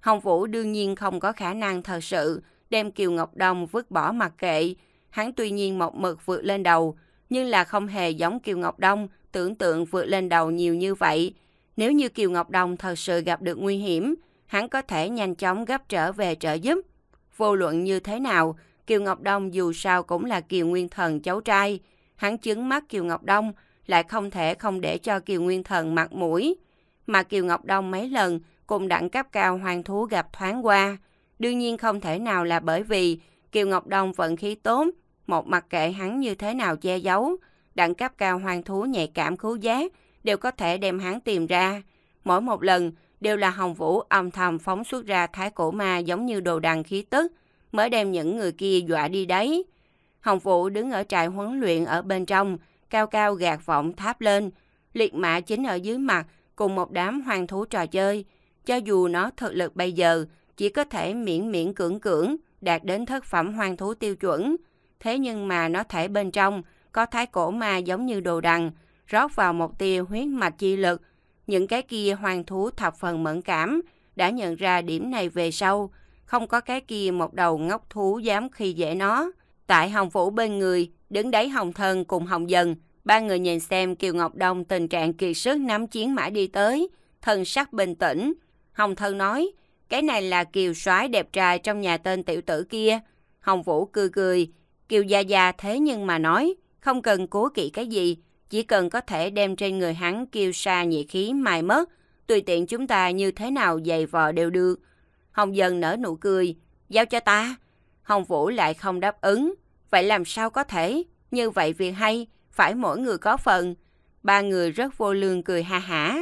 Hồng Vũ đương nhiên không có khả năng thật sự đem Kiều Ngọc Đông vứt bỏ mặc kệ. Hắn tuy nhiên một mực vượt lên đầu, nhưng là không hề giống Kiều Ngọc Đông, tưởng tượng vượt lên đầu nhiều như vậy. Nếu như Kiều Ngọc Đồng thật sự gặp được nguy hiểm, hắn có thể nhanh chóng gấp trở về trợ giúp. Vô luận như thế nào, Kiều Ngọc Đông dù sao cũng là Kiều Nguyên Thần cháu trai. Hắn chứng mắt Kiều Ngọc Đông lại không thể không để cho Kiều Nguyên Thần mặt mũi. Mà Kiều Ngọc Đông mấy lần cùng đẳng cấp cao hoàng thú gặp thoáng qua. Đương nhiên không thể nào là bởi vì Kiều Ngọc Đông vận khí tốt, một mặt kệ hắn như thế nào che giấu, đẳng cấp cao hoang thú nhạy cảm khứu giác đều có thể đem hắn tìm ra. Mỗi một lần đều là Hồng Vũ âm thầm phóng xuất ra thái cổ ma giống như đồ đằng khí tức, mới đem những người kia dọa đi đấy. Hồng Vũ đứng ở trại huấn luyện ở bên trong, cao cao gạt vọng tháp lên, liệt mã chính ở dưới mặt cùng một đám hoang thú trò chơi. Cho dù nó thực lực bây giờ chỉ có thể miễn miễn cưỡng cưỡng đạt đến thất phẩm hoang thú tiêu chuẩn, thế nhưng mà nó thể bên trong có thái cổ ma giống như đồ đằng, rót vào một tia huyết mạch chi lực. Những cái kia hoàng thú thập phần mẫn cảm, đã nhận ra điểm này về sau, không có cái kia một đầu ngốc thú dám khi dễ nó. Tại hồng phủ bên người, đứng đấy hồng thân cùng hồng dần, ba người nhìn xem Kiều Ngọc Đông tình trạng kiệt sức nắm chiến mã đi tới, thân sắc bình tĩnh. Hồng thân nói, cái này là Kiều soái đẹp trai trong nhà tên tiểu tử kia. Hồng Vũ cười cười, Kiều Gia Gia thế nhưng mà nói, không cần cố kỵ cái gì, chỉ cần có thể đem trên người hắn kiêu sa nhị khí mai mất, tùy tiện chúng ta như thế nào dày vò đều được. Hồng Dân nở nụ cười, giao cho ta. Hồng Vũ lại không đáp ứng, vậy làm sao có thể? Như vậy việc hay, phải mỗi người có phần. Ba người rất vô lương cười ha hả.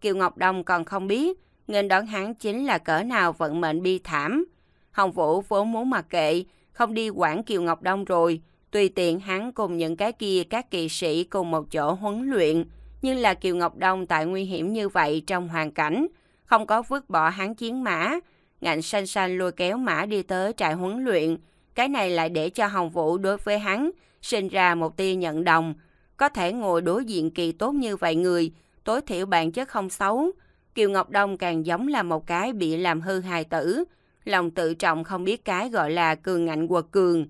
Kiều Ngọc Đông còn không biết, nên đoán hắn chính là cỡ nào vận mệnh bi thảm. Hồng Vũ vốn muốn mặc kệ, không đi quản Kiều Ngọc Đông rồi, Tùy tiện hắn cùng những cái kia các kỳ sĩ cùng một chỗ huấn luyện, nhưng là Kiều Ngọc Đông tại nguy hiểm như vậy trong hoàn cảnh, không có vứt bỏ hắn chiến mã. Ngạnh xanh xanh lôi kéo mã đi tới trại huấn luyện, cái này lại để cho Hồng Vũ đối với hắn sinh ra một tia nhận đồng. Có thể ngồi đối diện kỳ tốt như vậy người, tối thiểu bạn chứ không xấu. Kiều Ngọc Đông càng giống là một cái bị làm hư hài tử, lòng tự trọng không biết cái gọi là cường ngạnh quật cường.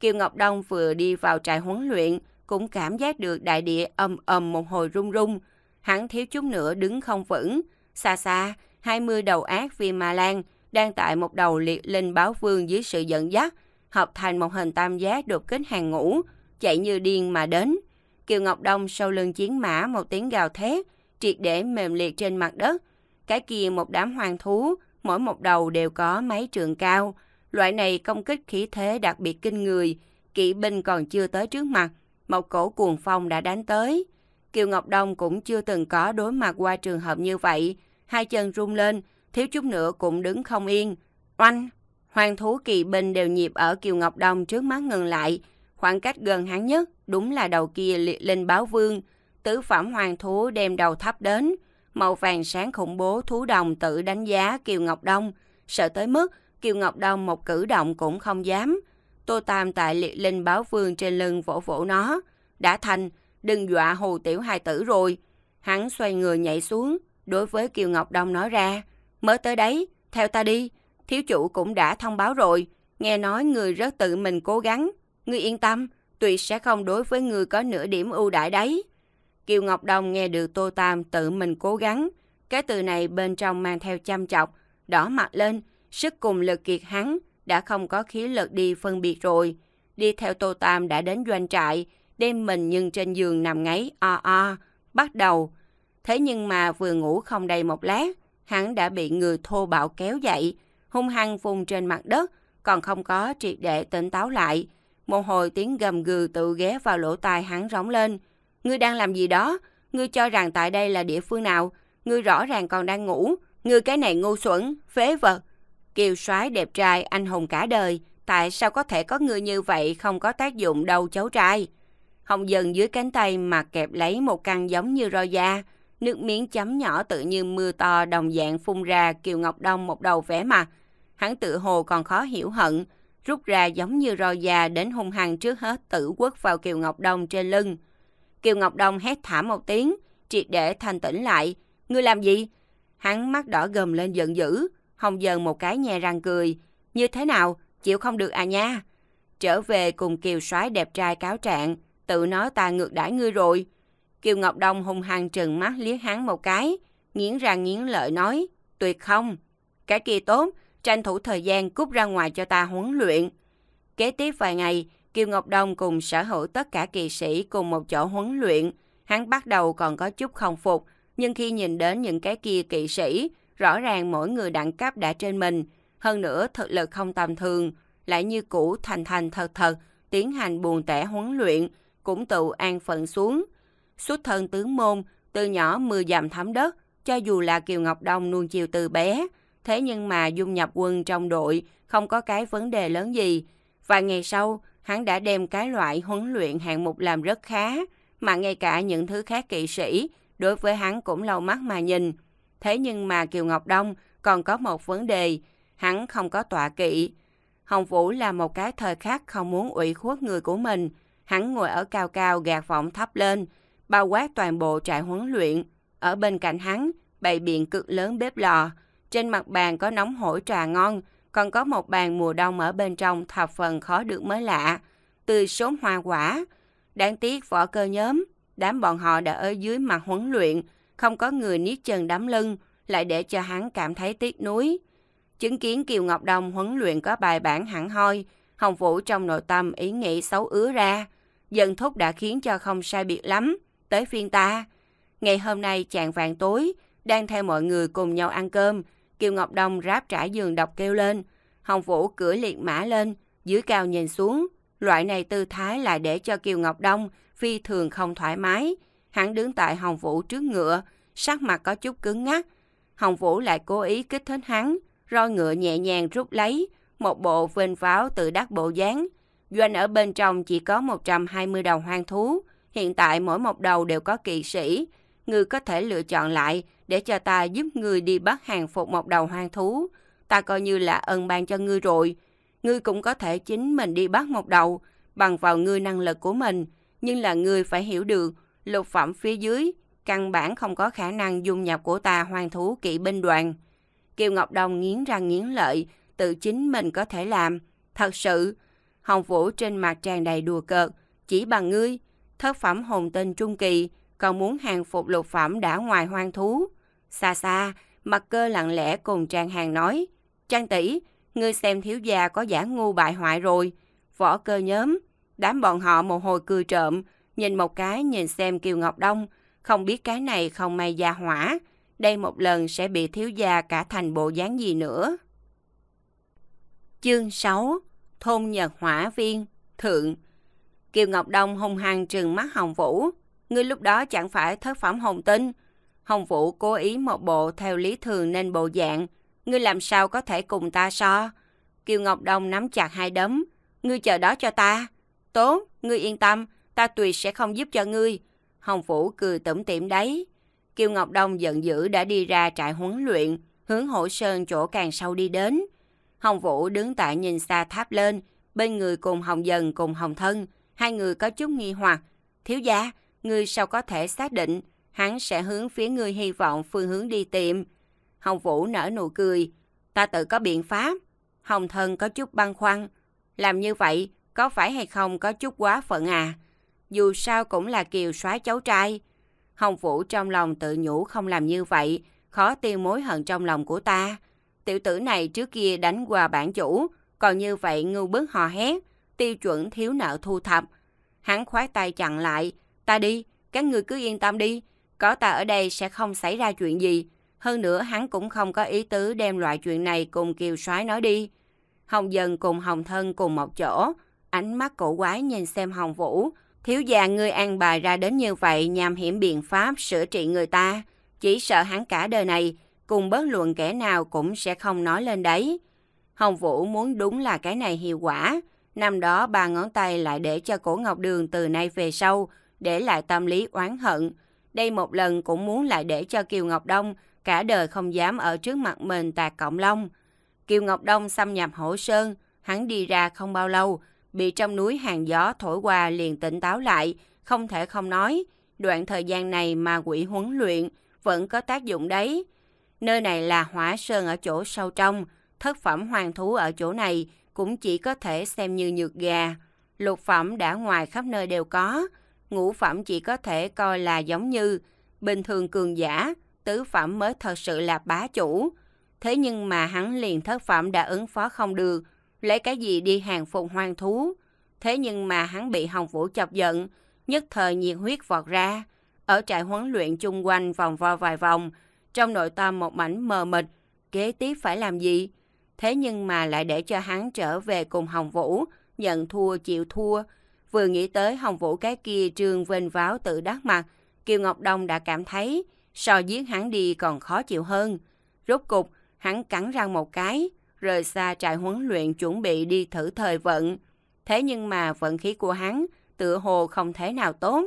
Kiều Ngọc Đông vừa đi vào trại huấn luyện, cũng cảm giác được đại địa ầm ầm một hồi rung rung. Hắn thiếu chút nữa đứng không vững. Xa xa, 20 đầu ác vì Ma Lan đang tại một đầu liệt linh báo vương dưới sự dẫn dắt, hợp thành một hình tam giác đột kích hàng ngũ, chạy như điên mà đến. Kiều Ngọc Đông sau lưng chiến mã một tiếng gào thét, triệt để mềm liệt trên mặt đất. Cái kia một đám hoàng thú, mỗi một đầu đều có mấy trường cao, Loại này công kích khí thế đặc biệt kinh người, kỵ binh còn chưa tới trước mặt, một cổ cuồng phong đã đánh tới. Kiều Ngọc Đông cũng chưa từng có đối mặt qua trường hợp như vậy, hai chân run lên, thiếu chút nữa cũng đứng không yên. Oanh! Hoàng thú Kỵ binh đều nhịp ở Kiều Ngọc Đông trước mắt ngừng lại. Khoảng cách gần hắn nhất đúng là đầu kia liệt linh báo vương. Tứ phẩm hoàng thú đem đầu thấp đến. Màu vàng sáng khủng bố thú đồng tự đánh giá Kiều Ngọc Đông. Sợ tới mức Kiều Ngọc Đông một cử động cũng không dám. Tô Tam tại liệt linh báo vương trên lưng vỗ vỗ nó. Đã thành, đừng dọa hồ tiểu hai tử rồi. Hắn xoay người nhảy xuống, đối với Kiều Ngọc Đông nói ra. Mới tới đấy, theo ta đi. Thiếu chủ cũng đã thông báo rồi. Nghe nói người rất tự mình cố gắng. Ngươi yên tâm, tuyệt sẽ không đối với người có nửa điểm ưu đãi đấy. Kiều Ngọc Đông nghe được Tô Tam tự mình cố gắng. Cái từ này bên trong mang theo chăm chọc, đỏ mặt lên, Sức cùng lực kiệt hắn đã không có khí lực đi phân biệt rồi. Đi theo Tô Tam đã đến doanh trại, đem mình nhưng trên giường nằm ngáy o o, bắt đầu. Thế nhưng mà vừa ngủ không đầy một lát, hắn đã bị người thô bạo kéo dậy, hung hăng vùng trên mặt đất, còn không có triệt để tỉnh táo lại. Một hồi tiếng gầm gừ tự ghé vào lỗ tai hắn rống lên. Ngươi đang làm gì đó? Ngươi cho rằng tại đây là địa phương nào? Ngươi rõ ràng còn đang ngủ. Ngươi cái này ngu xuẩn, phế vật kiều soái đẹp trai, anh hùng cả đời, tại sao có thể có người như vậy không có tác dụng đâu cháu trai. Hồng dần dưới cánh tay mà kẹp lấy một căn giống như roi da, nước miếng chấm nhỏ tự như mưa to đồng dạng phun ra Kiều Ngọc Đông một đầu vẻ mặt. Hắn tự hồ còn khó hiểu hận, rút ra giống như roi da đến hung hăng trước hết tử quất vào Kiều Ngọc Đông trên lưng. Kiều Ngọc Đông hét thảm một tiếng, triệt để thanh tỉnh lại. Ngươi làm gì? Hắn mắt đỏ gầm lên giận dữ, Hồng dần một cái nhè răng cười. Như thế nào, chịu không được à nha? Trở về cùng Kiều soái đẹp trai cáo trạng, tự nói ta ngược đãi ngươi rồi. Kiều Ngọc Đông hung hăng trừng mắt liếc hắn một cái, nghiến răng nghiến lợi nói, tuyệt không. Cái kia tốt, tranh thủ thời gian cút ra ngoài cho ta huấn luyện. Kế tiếp vài ngày, Kiều Ngọc Đông cùng sở hữu tất cả kỳ sĩ cùng một chỗ huấn luyện. Hắn bắt đầu còn có chút không phục, nhưng khi nhìn đến những cái kia kỳ sĩ, Rõ ràng mỗi người đẳng cấp đã trên mình, hơn nữa thực lực không tầm thường, lại như cũ thành thành thật thật, tiến hành buồn tẻ huấn luyện, cũng tự an phận xuống. Xuất thân tướng môn, từ nhỏ mười dặm thấm đất, cho dù là Kiều Ngọc Đông nuông chiều từ bé, thế nhưng mà dung nhập quân trong đội không có cái vấn đề lớn gì. Vài ngày sau, hắn đã đem cái loại huấn luyện hạng mục làm rất khá, mà ngay cả những thứ khác kỵ sĩ, đối với hắn cũng lâu mắt mà nhìn. Thế nhưng mà Kiều Ngọc Đông còn có một vấn đề, hắn không có tọa kỵ. Hồng Vũ là một cái thời khắc không muốn ủy khuất người của mình. Hắn ngồi ở cao cao gạt vọng thấp lên, bao quát toàn bộ trại huấn luyện. Ở bên cạnh hắn, bày biện cực lớn bếp lò. Trên mặt bàn có nóng hổi trà ngon, còn có một bàn mùa đông ở bên trong thập phần khó được mới lạ. Từ số hoa quả, đáng tiếc võ cơ nhóm, đám bọn họ đã ở dưới mặt huấn luyện, không có người niết chân đám lưng, lại để cho hắn cảm thấy tiếc nuối. Chứng kiến Kiều Ngọc Đồng huấn luyện có bài bản hẳn hoi, Hồng Vũ trong nội tâm ý nghĩ xấu ứa ra. Dân thúc đã khiến cho không sai biệt lắm, tới phiên ta. Ngày hôm nay chàng vàng tối, đang theo mọi người cùng nhau ăn cơm, Kiều Ngọc Đồng ráp trải giường đọc kêu lên. Hồng Vũ cửa liệt mã lên, dưới cao nhìn xuống. Loại này tư thái lại để cho Kiều Ngọc Đông phi thường không thoải mái. Hắn đứng tại Hồng Vũ trước ngựa, sắc mặt có chút cứng ngắc. Hồng Vũ lại cố ý kích thích hắn, roi ngựa nhẹ nhàng rút lấy, một bộ vênh váo tự đắc bộ dáng. Doanh ở bên trong chỉ có 120 đầu hoang thú, hiện tại mỗi một đầu đều có kỵ sĩ. Ngươi có thể lựa chọn lại để cho ta giúp ngươi đi bắt hàng phục một đầu hoang thú. Ta coi như là ân ban cho ngươi rồi. Ngươi cũng có thể chính mình đi bắt một đầu bằng vào ngươi năng lực của mình. Nhưng là ngươi phải hiểu được lục phẩm phía dưới, căn bản không có khả năng dung nhập của ta hoàng thú kỵ binh đoàn. Kiều Ngọc Đồng nghiến răng nghiến lợi, tự chính mình có thể làm. Thật sự, Hồng Vũ trên mặt tràn đầy đùa cợt, chỉ bằng ngươi, thất phẩm hồn tinh trung kỳ, còn muốn hàng phục lục phẩm đã ngoài hoang thú. Xa xa, mặt cơ lặng lẽ cùng Trang Hàng nói, Trang tỷ, ngươi xem thiếu gia có giả ngu bại hoại rồi. Võ cơ nhóm, đám bọn họ một hồi cười trộm, nhìn một cái nhìn xem Kiều Ngọc Đông, không biết cái này không may gia hỏa, đây một lần sẽ bị thiếu gia cả thành bộ dáng gì nữa. Chương 6 Thôn Nhật Hỏa Viên Thượng Kiều Ngọc Đông hung hăng trừng mắt Hồng Vũ, ngươi lúc đó chẳng phải thất phẩm hồng tinh. Hồng Vũ cố ý một bộ theo lý thường nên bộ dạng, ngươi làm sao có thể cùng ta so. Kiều Ngọc Đông nắm chặt hai đấm, ngươi chờ đó cho ta. Tốt, ngươi yên tâm, ta tuyệt sẽ không giúp cho ngươi. Hồng Vũ cười tủm tỉm đấy. Kiều Ngọc Đông giận dữ đã đi ra trại huấn luyện, hướng hổ sơn chỗ càng sâu đi đến. Hồng Vũ đứng tại nhìn xa tháp lên, bên người cùng Hồng Dần cùng Hồng Thân. Hai người có chút nghi hoặc. Thiếu gia, ngươi sao có thể xác định hắn sẽ hướng phía ngươi hy vọng phương hướng đi tìm. Hồng Vũ nở nụ cười. Ta tự có biện pháp. Hồng Thân có chút băn khoăn. Làm như vậy, có phải hay không có chút quá phận à? dù sao cũng là kiều soái cháu trai. Hồng Vũ trong lòng tự nhủ không làm như vậy, khó tiêu mối hận trong lòng của ta. Tiểu tử này trước kia đánh qua bản chủ, còn như vậy ngưu bức hò hét, tiêu chuẩn thiếu nợ thu thập. Hắn khoát tay chặn lại, ta đi, các ngươi cứ yên tâm đi, có ta ở đây sẽ không xảy ra chuyện gì. Hơn nữa hắn cũng không có ý tứ đem loại chuyện này cùng kiều soái nói đi. Hồng Dân cùng Hồng Thân cùng một chỗ, ánh mắt cổ quái nhìn xem Hồng Vũ, Thiếu già ngươi ăn bài ra đến như vậy nhằm hiểm biện pháp sửa trị người ta. Chỉ sợ hắn cả đời này, cùng bất luận kẻ nào cũng sẽ không nói lên đấy. Hồng Vũ muốn đúng là cái này hiệu quả. Năm đó ba ngón tay lại để cho cổ Ngọc Đường từ nay về sau, để lại tâm lý oán hận. Đây một lần cũng muốn lại để cho Kiều Ngọc Đông cả đời không dám ở trước mặt mình tạc cộng long. Kiều Ngọc Đông xâm nhập hổ sơn, hắn đi ra không bao lâu, bị trong núi hàng gió thổi qua liền tỉnh táo lại, không thể không nói, đoạn thời gian này mà quỷ huấn luyện vẫn có tác dụng đấy. Nơi này là hỏa sơn ở chỗ sâu trong, thất phẩm hoàng thú ở chỗ này cũng chỉ có thể xem như nhược gà. Lục phẩm đã ngoài khắp nơi đều có, ngũ phẩm chỉ có thể coi là giống như bình thường cường giả, tứ phẩm mới thật sự là bá chủ. Thế nhưng mà hắn liền thất phẩm đã ứng phó không được, lấy cái gì đi hàng phục hoang thú. Thế nhưng mà hắn bị Hồng Vũ chọc giận, nhất thời nhiệt huyết vọt ra. Ở trại huấn luyện chung quanh vòng vo vài vòng, trong nội tâm một mảnh mờ mịt, kế tiếp phải làm gì? Thế nhưng mà lại để cho hắn trở về cùng Hồng Vũ, nhận thua chịu thua. Vừa nghĩ tới Hồng Vũ cái kia trương vênh váo tự đắc mặt, Kiều Ngọc Đông đã cảm thấy so giết hắn đi còn khó chịu hơn. Rốt cục, hắn cắn răng một cái, rời xa trại huấn luyện chuẩn bị đi thử thời vận. Thế nhưng mà vận khí của hắn tựa hồ không thế nào tốt.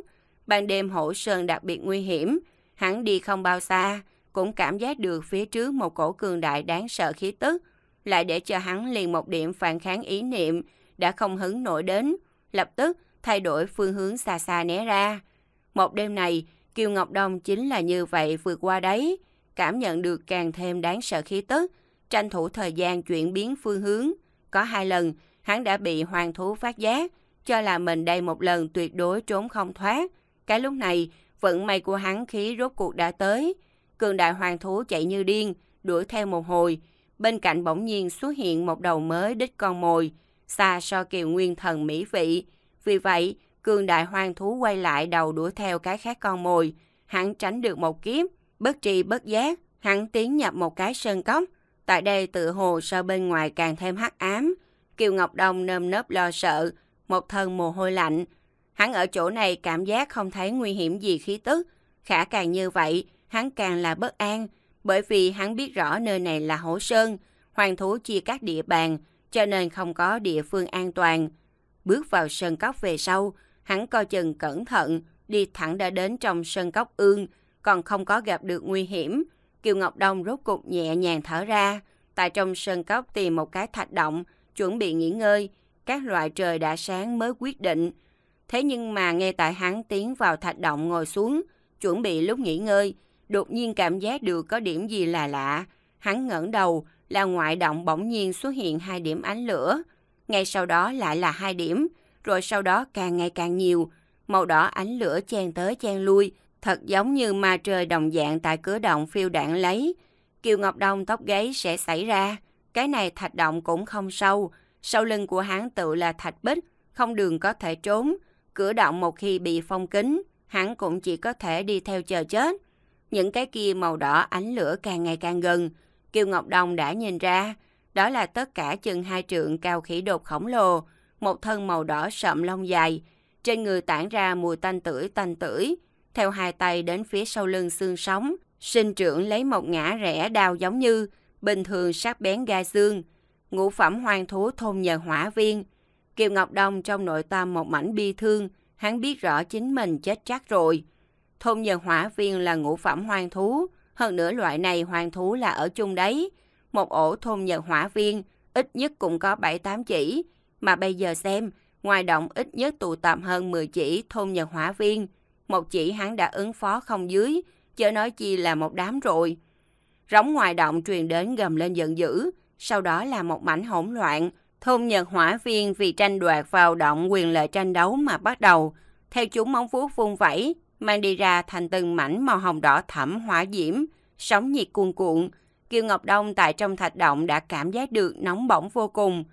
Ban đêm hổ sơn đặc biệt nguy hiểm, hắn đi không bao xa, cũng cảm giác được phía trước một cổ cường đại đáng sợ khí tức, lại để cho hắn liền một điểm phản kháng ý niệm đã không hứng nổi đến, lập tức thay đổi phương hướng xa xa né ra. Một đêm này, Kiều Ngọc Đông chính là như vậy vượt qua đấy, cảm nhận được càng thêm đáng sợ khí tức, tranh thủ thời gian chuyển biến phương hướng. Có hai lần, hắn đã bị hoàng thú phát giác, cho là mình đây một lần tuyệt đối trốn không thoát. Cái lúc này, vận may của hắn khí rốt cuộc đã tới. Cường đại hoàng thú chạy như điên, đuổi theo một hồi. Bên cạnh bỗng nhiên xuất hiện một đầu mới đích con mồi, xa so kiều nguyên thần mỹ vị. Vì vậy, cường đại hoàng thú quay lại đầu đuổi theo cái khác con mồi. Hắn tránh được một kiếp, bất tri bất giác, hắn tiến nhập một cái sơn cốc. Tại đây tự hồ sao bên ngoài càng thêm hắc ám. Kiều Ngọc Đông nơm nớp lo sợ, một thân mồ hôi lạnh. Hắn ở chỗ này cảm giác không thấy nguy hiểm gì khí tức. Khả càng như vậy, hắn càng là bất an, bởi vì hắn biết rõ nơi này là hổ sơn, hoàng thú chia các địa bàn, cho nên không có địa phương an toàn. Bước vào sơn cốc về sau, hắn coi chừng cẩn thận, đi thẳng đã đến trong sơn cốc ương, còn không có gặp được nguy hiểm, Kiều Ngọc Đông rốt cục nhẹ nhàng thở ra, tại trong sân cốc tìm một cái thạch động, chuẩn bị nghỉ ngơi, các loại trời đã sáng mới quyết định. Thế nhưng mà nghe tại hắn tiến vào thạch động ngồi xuống, chuẩn bị lúc nghỉ ngơi, đột nhiên cảm giác được có điểm gì là lạ. Hắn ngẩng đầu, là ngoại động bỗng nhiên xuất hiện hai điểm ánh lửa, ngay sau đó lại là hai điểm, rồi sau đó càng ngày càng nhiều, màu đỏ ánh lửa chen tới chen lui, Thật giống như ma trời đồng dạng tại cửa động phiêu đạn lấy, Kiều Ngọc Đông tóc gáy sẽ xảy ra. Cái này thạch động cũng không sâu, sau lưng của hắn tự là thạch bích, không đường có thể trốn. Cửa động một khi bị phong kính hắn cũng chỉ có thể đi theo chờ chết. Những cái kia màu đỏ ánh lửa càng ngày càng gần, Kiều Ngọc Đông đã nhìn ra, đó là tất cả chừng hai trượng cao khỉ đột khổng lồ, một thân màu đỏ sậm lông dài, trên người tản ra mùi tanh tưởi tanh tưởi, theo hai tay đến phía sau lưng xương sống, sinh trưởng lấy một ngã rẽ đào giống như, bình thường sắc bén gai xương, ngũ phẩm hoang thú thôn nhờ hỏa viên. Kiều Ngọc Đông trong nội tâm một mảnh bi thương, hắn biết rõ chính mình chết chắc rồi. Thôn nhờ hỏa viên là ngũ phẩm hoang thú, hơn nữa loại này hoang thú là ở chung đấy. Một ổ thôn nhờ hỏa viên, ít nhất cũng có 7-8 chỉ, mà bây giờ xem, ngoài động ít nhất tụ tập hơn 10 chỉ thôn nhờ hỏa viên, một chỉ hắn đã ứng phó không dưới, chớ nói chi là một đám rồi. Rống ngoài động truyền đến gầm lên giận dữ, sau đó là một mảnh hỗn loạn, thôn Nhật hỏa viên vì tranh đoạt vào động quyền lợi tranh đấu mà bắt đầu. Theo chúng móng vuốt vung vẩy, mang đi ra thành từng mảnh màu hồng đỏ thẫm hỏa diễm, sóng nhiệt cuồn cuộn. Kiều Ngọc Đông tại trong thạch động đã cảm giác được nóng bỏng vô cùng.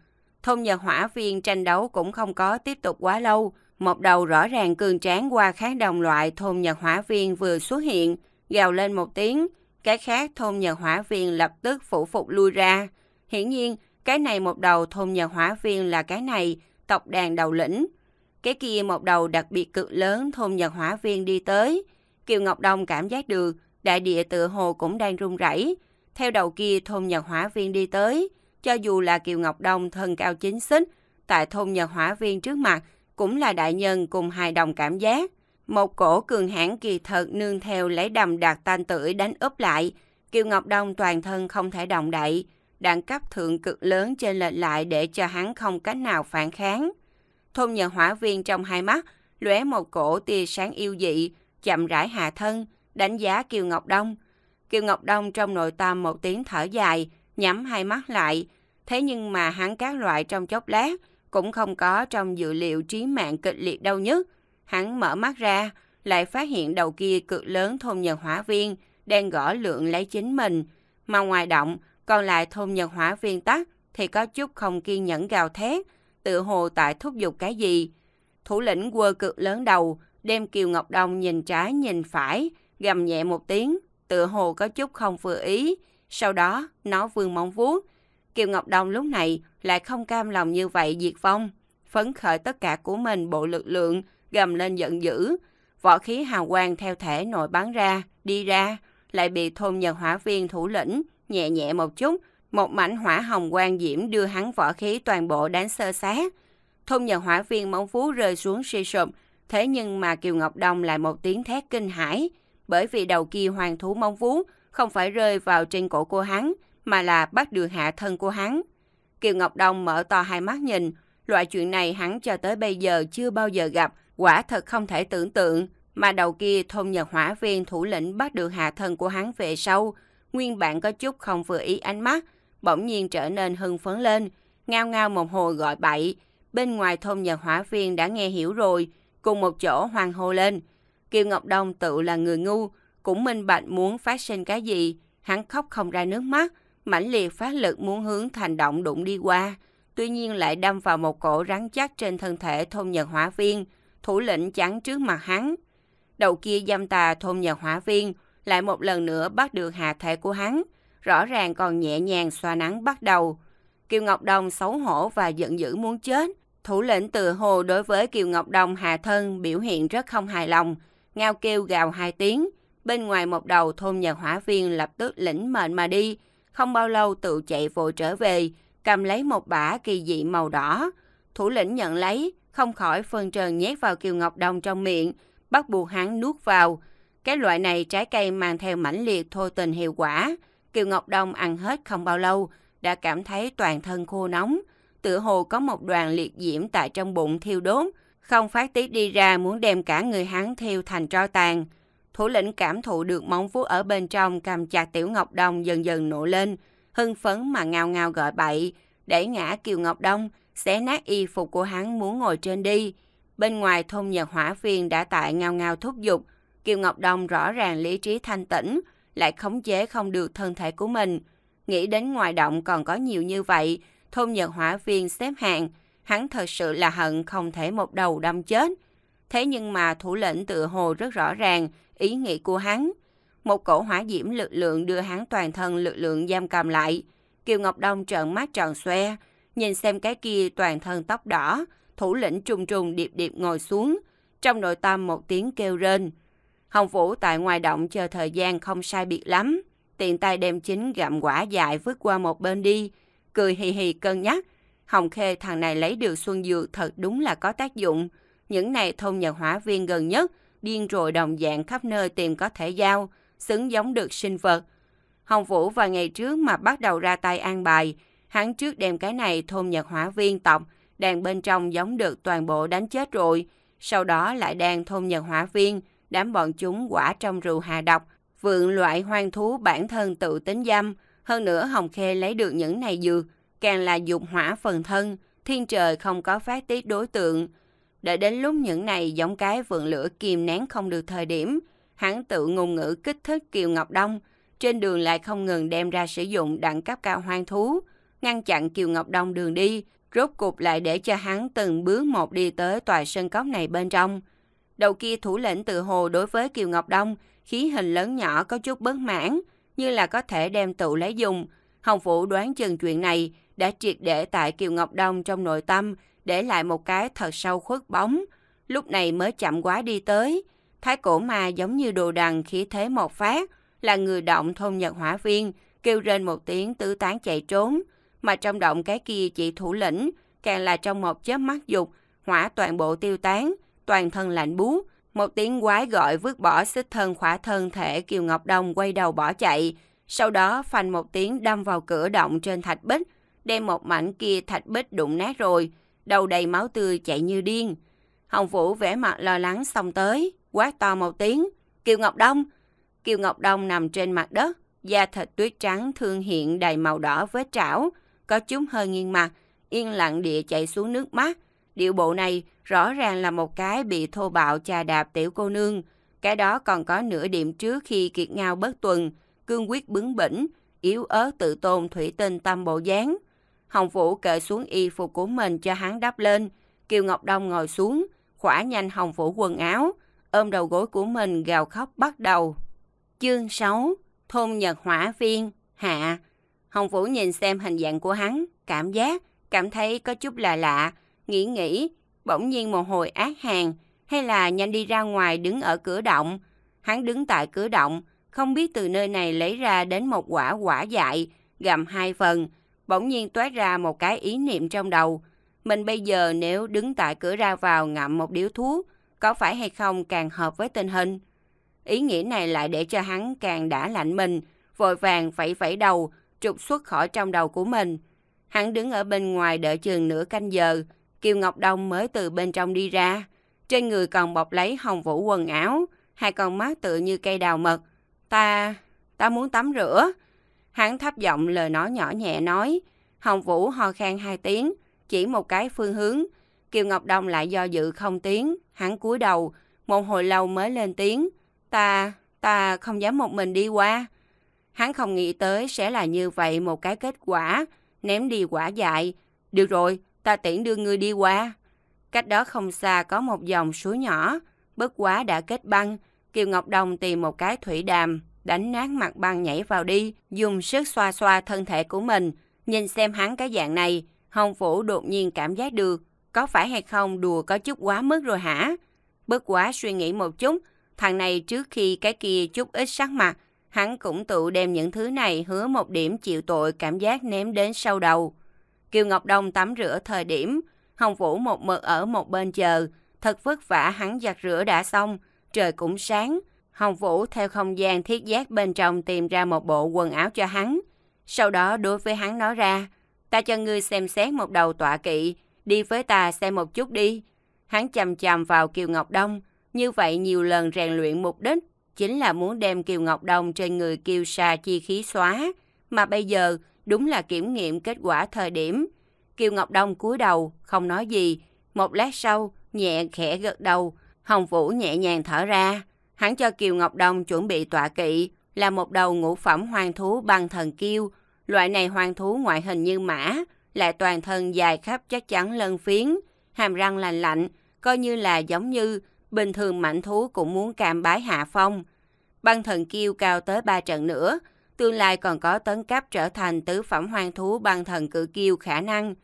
Thôn Nhật hỏa viên tranh đấu cũng không có tiếp tục quá lâu, một đầu rõ ràng cường tráng qua khác đồng loại thôn Nhật Hỏa Viên vừa xuất hiện, gào lên một tiếng, cái khác thôn Nhật Hỏa Viên lập tức phủ phục lui ra. Hiển nhiên, cái này một đầu thôn Nhật Hỏa Viên là cái này, tộc đàn đầu lĩnh. Cái kia một đầu đặc biệt cực lớn thôn Nhật Hỏa Viên đi tới. Kiều Ngọc Đông cảm giác được, đại địa tự hồ cũng đang run rẩy. Theo đầu kia thôn Nhật Hỏa Viên đi tới, cho dù là Kiều Ngọc Đông thân cao chính xích, tại thôn Nhật Hỏa Viên trước mặt cũng là đại nhân cùng hài đồng cảm giác. Một cổ cường hãn kỳ thật nương theo lấy đầm đạt tan tưởi đánh úp lại. Kiều Ngọc Đông toàn thân không thể động đậy. Đẳng cấp thượng cực lớn trên lệch lại để cho hắn không cách nào phản kháng. Thôn nhờ hỏa viên trong hai mắt, lóe một cổ tia sáng yêu dị, chậm rãi hạ thân, đánh giá Kiều Ngọc Đông. Kiều Ngọc Đông trong nội tâm một tiếng thở dài, nhắm hai mắt lại. Thế nhưng mà hắn các loại trong chốc lát, cũng không có trong dữ liệu trí mạng kịch liệt đâu nhất. Hắn mở mắt ra, lại phát hiện đầu kia cực lớn thôn nhật hỏa viên đang gõ lượng lấy chính mình. Mà ngoài động, còn lại thôn nhật hỏa viên tắt thì có chút không kiên nhẫn gào thét, tự hồ tại thúc giục cái gì. Thủ lĩnh quơ cực lớn đầu, đem Kiều Ngọc Đông nhìn trái nhìn phải, gầm nhẹ một tiếng, tự hồ có chút không vừa ý. Sau đó, nó vương móng vuốt, Kiều Ngọc Đồng lúc này lại không cam lòng như vậy diệt vong, phấn khởi tất cả của mình bộ lực lượng, gầm lên giận dữ, võ khí hào quang theo thể nội bắn ra, đi ra, lại bị thôn nhật hỏa viên thủ lĩnh, nhẹ nhẹ một chút, một mảnh hỏa hồng quang diễm đưa hắn võ khí toàn bộ đánh sơ sát. Thôn nhật hỏa viên móng phú rơi xuống suy sụp, thế nhưng mà Kiều Ngọc Đồng lại một tiếng thét kinh hãi, bởi vì đầu kia hoàng thú móng phú không phải rơi vào trên cổ cô hắn, mà là bắt được hạ thân của hắn. Kiều Ngọc Đông mở to hai mắt nhìn, loại chuyện này hắn cho tới bây giờ chưa bao giờ gặp, quả thật không thể tưởng tượng, mà đầu kia thôn nhật hỏa viên thủ lĩnh bắt được hạ thân của hắn về sau, nguyên bản có chút không vừa ý ánh mắt, bỗng nhiên trở nên hưng phấn lên, ngao ngao một hồi gọi bậy. Bên ngoài thôn nhật hỏa viên đã nghe hiểu rồi, cùng một chỗ hoang hô lên. Kiều Ngọc Đông tự là người ngu, cũng minh bạch muốn phát sinh cái gì, hắn khóc không ra nước mắt, mãnh liệt phát lực muốn hướng thành động đụng đi qua, tuy nhiên lại đâm vào một cổ rắn chắc trên thân thể thôn nhật hỏa viên, thủ lĩnh chắn trước mặt hắn. Đầu kia dâm tà thôn nhật hỏa viên lại một lần nữa bắt được hạ thể của hắn, rõ ràng còn nhẹ nhàng xoa nắng bắt đầu. Kiều Ngọc Đồng xấu hổ và giận dữ muốn chết. Thủ lĩnh từ hồ đối với Kiều Ngọc Đồng hạ thân biểu hiện rất không hài lòng, ngao kêu gào hai tiếng. Bên ngoài một đầu thôn nhật hỏa viên lập tức lĩnh mệnh mà đi, không bao lâu tự chạy vội trở về, cầm lấy một bả kỳ dị màu đỏ. Thủ lĩnh nhận lấy, không khỏi phân trần nhét vào Kiều Ngọc Đồng trong miệng, bắt buộc hắn nuốt vào. Cái loại này trái cây mang theo mãnh liệt thôi tình hiệu quả. Kiều Ngọc đông ăn hết không bao lâu, đã cảm thấy toàn thân khô nóng. Tựa hồ có một đoàn liệt diễm tại trong bụng thiêu đốt, không phát tiết đi ra muốn đem cả người hắn thiêu thành tro tàn thủ lĩnh cảm thụ được móng vuốt ở bên trong cầm chặt Tiểu Ngọc Đông dần dần nổ lên, hưng phấn mà ngao ngao gọi bậy, để ngã Kiều Ngọc Đông, xé nát y phục của hắn muốn ngồi trên đi. Bên ngoài thôn Nhật Hỏa Viên đã tại ngao ngao thúc giục, Kiều Ngọc Đông rõ ràng lý trí thanh tĩnh, lại khống chế không được thân thể của mình. Nghĩ đến ngoài động còn có nhiều như vậy, thôn Nhật Hỏa Viên xếp hạng, hắn thật sự là hận không thể một đầu đâm chết. Thế nhưng mà thủ lĩnh tự hồ rất rõ ràng ý nghĩ của hắn. Một cổ hỏa diễm lực lượng đưa hắn toàn thân lực lượng giam cầm lại. Kiều Ngọc Đông trợn mắt tròn xoe, nhìn xem cái kia toàn thân tóc đỏ, thủ lĩnh trùng trùng điệp điệp ngồi xuống, trong nội tâm một tiếng kêu rên. Hồng Vũ tại ngoài động chờ thời gian không sai biệt lắm, tiện tay đem chính gặm quả dại vứt qua một bên đi, cười hì hì cân nhắc. Hồng Khê thằng này lấy được Xuân Dược thật đúng là có tác dụng những này thôn nhà hỏa viên gần nhất, điên rồi đồng dạng khắp nơi tìm có thể giao, xứng giống được sinh vật. Hồng Vũ vài ngày trước mà bắt đầu ra tay an bài, hắn trước đem cái này thôn nhật hỏa viên tộc, đàn bên trong giống được toàn bộ đánh chết rồi, sau đó lại đàn thôn nhật hỏa viên, đám bọn chúng quả trong rượu hà độc, vượng loại hoang thú bản thân tự tính dâm, hơn nữa Hồng Khê lấy được những này dược, càng là dục hỏa phần thân, thiên trời không có phát tiết đối tượng, Đợi đến lúc những này giống cái vượng lửa kìm nén không được thời điểm, hắn tự ngôn ngữ kích thích Kiều Ngọc Đông, trên đường lại không ngừng đem ra sử dụng đẳng cấp cao hoang thú, ngăn chặn Kiều Ngọc Đông đường đi, rốt cục lại để cho hắn từng bước một đi tới tòa sân cốc này bên trong. Đầu kia thủ lĩnh tự hồ đối với Kiều Ngọc Đông, khí hình lớn nhỏ có chút bất mãn, như là có thể đem tự lấy dùng. Hồng phủ đoán chừng chuyện này đã triệt để tại Kiều Ngọc Đông trong nội tâm, để lại một cái thật sâu khuất bóng, lúc này mới chậm quá đi tới. Thái cổ ma giống như đồ đằng khí thế một phát, là người động thôn Nhật Hỏa Viên, kêu rên một tiếng tứ tán chạy trốn, mà trong động cái kia chỉ thủ lĩnh, càng là trong một chớp mắt dục, hỏa toàn bộ tiêu tán, toàn thân lạnh buốt, một tiếng quái gọi vứt bỏ xích thân khỏa thân thể Kiều Ngọc Đông quay đầu bỏ chạy, sau đó phành một tiếng đâm vào cửa động trên thạch bích, đem một mảnh kia thạch bích đụng nát rồi, đầu đầy máu tươi chạy như điên. Hồng Vũ vẻ mặt lo lắng xong tới, quát to một tiếng, Kiều Ngọc Đông. Kiều Ngọc Đông nằm trên mặt đất, da thịt tuyết trắng thương hiện đầy màu đỏ với trảo, có chúng hơi nghiêng mặt, yên lặng địa chạy xuống nước mắt. Điệu bộ này rõ ràng là một cái bị thô bạo chà đạp tiểu cô nương. Cái đó còn có nửa điểm trước khi kiệt ngao bất tuần, cương quyết bướng bỉnh, yếu ớt tự tôn thủy tinh tâm bộ dáng. Hồng Vũ cởi xuống y phục của mình cho hắn đắp lên. Kiều Ngọc Đông ngồi xuống, khỏa nhanh Hồng Vũ quần áo, ôm đầu gối của mình gào khóc bắt đầu. Chương 6 Thôn Nhật Hỏa Viên Hạ Hồng Vũ nhìn xem hình dạng của hắn, cảm giác, cảm thấy có chút lạ lạ, nghĩ nghĩ, bỗng nhiên một hồi ác hàng, hay là nhanh đi ra ngoài đứng ở cửa động. Hắn đứng tại cửa động, không biết từ nơi này lấy ra đến một quả quả dại, gặm hai phần, bỗng nhiên toát ra một cái ý niệm trong đầu. Mình bây giờ nếu đứng tại cửa ra vào ngậm một điếu thuốc, có phải hay không càng hợp với tình hình? Ý nghĩ này lại để cho hắn càng đã lạnh mình, vội vàng phẩy phẩy đầu, trục xuất khỏi trong đầu của mình. Hắn đứng ở bên ngoài đợi chừng nửa canh giờ, Kiều Ngọc Đông mới từ bên trong đi ra. Trên người còn bọc lấy hồng vũ quần áo, hai con mắt tựa như cây đào mật. Ta... ta muốn tắm rửa. Hắn thấp giọng lời nói nhỏ nhẹ nói. Hồng Vũ ho khan hai tiếng, chỉ một cái phương hướng. Kiều Ngọc Đông lại do dự không tiếng. Hắn cúi đầu, một hồi lâu mới lên tiếng. Ta, ta không dám một mình đi qua. Hắn không nghĩ tới sẽ là như vậy một cái kết quả. Ném đi quả dại. Được rồi, ta tiễn đưa ngươi đi qua. Cách đó không xa có một dòng suối nhỏ, bất quá đã kết băng, Kiều Ngọc Đông tìm một cái thủy đàm, đánh nát mặt bằng nhảy vào đi, dùng sức xoa xoa thân thể của mình. Nhìn xem hắn cái dạng này, Hồng Vũ đột nhiên cảm giác được, có phải hay không đùa có chút quá mức rồi hả? Bất quá suy nghĩ một chút, thằng này trước khi cái kia chút ít sắc mặt, hắn cũng tự đem những thứ này hứa một điểm chịu tội cảm giác ném đến sau đầu. Kiều Ngọc Đông tắm rửa thời điểm, Hồng Vũ một mực ở một bên chờ, thật vất vả hắn giặt rửa đã xong, trời cũng sáng, Hồng Vũ theo không gian thiết giác bên trong tìm ra một bộ quần áo cho hắn. Sau đó đối với hắn nói ra, ta cho ngươi xem xét một đầu tọa kỵ, đi với ta xem một chút đi. Hắn chầm chầm vào Kiều Ngọc Đông, như vậy nhiều lần rèn luyện mục đích chính là muốn đem Kiều Ngọc Đông trên người Kiều Sa chi khí xóa, mà bây giờ đúng là kiểm nghiệm kết quả thời điểm. Kiều Ngọc Đông cúi đầu, không nói gì, một lát sau nhẹ khẽ gật đầu, Hồng Vũ nhẹ nhàng thở ra hắn cho Kiều Ngọc Đồng chuẩn bị tọa kỵ là một đầu ngũ phẩm hoang thú băng thần kiêu. Loại này hoang thú ngoại hình như mã, lại toàn thân dài khắp chắc chắn lân phiến, hàm răng lành lạnh, coi như là giống như bình thường mảnh thú cũng muốn cam bái hạ phong. Băng thần kiêu cao tới 3 trận nữa, tương lai còn có tấn cấp trở thành tứ phẩm hoang thú băng thần cự kiêu khả năng.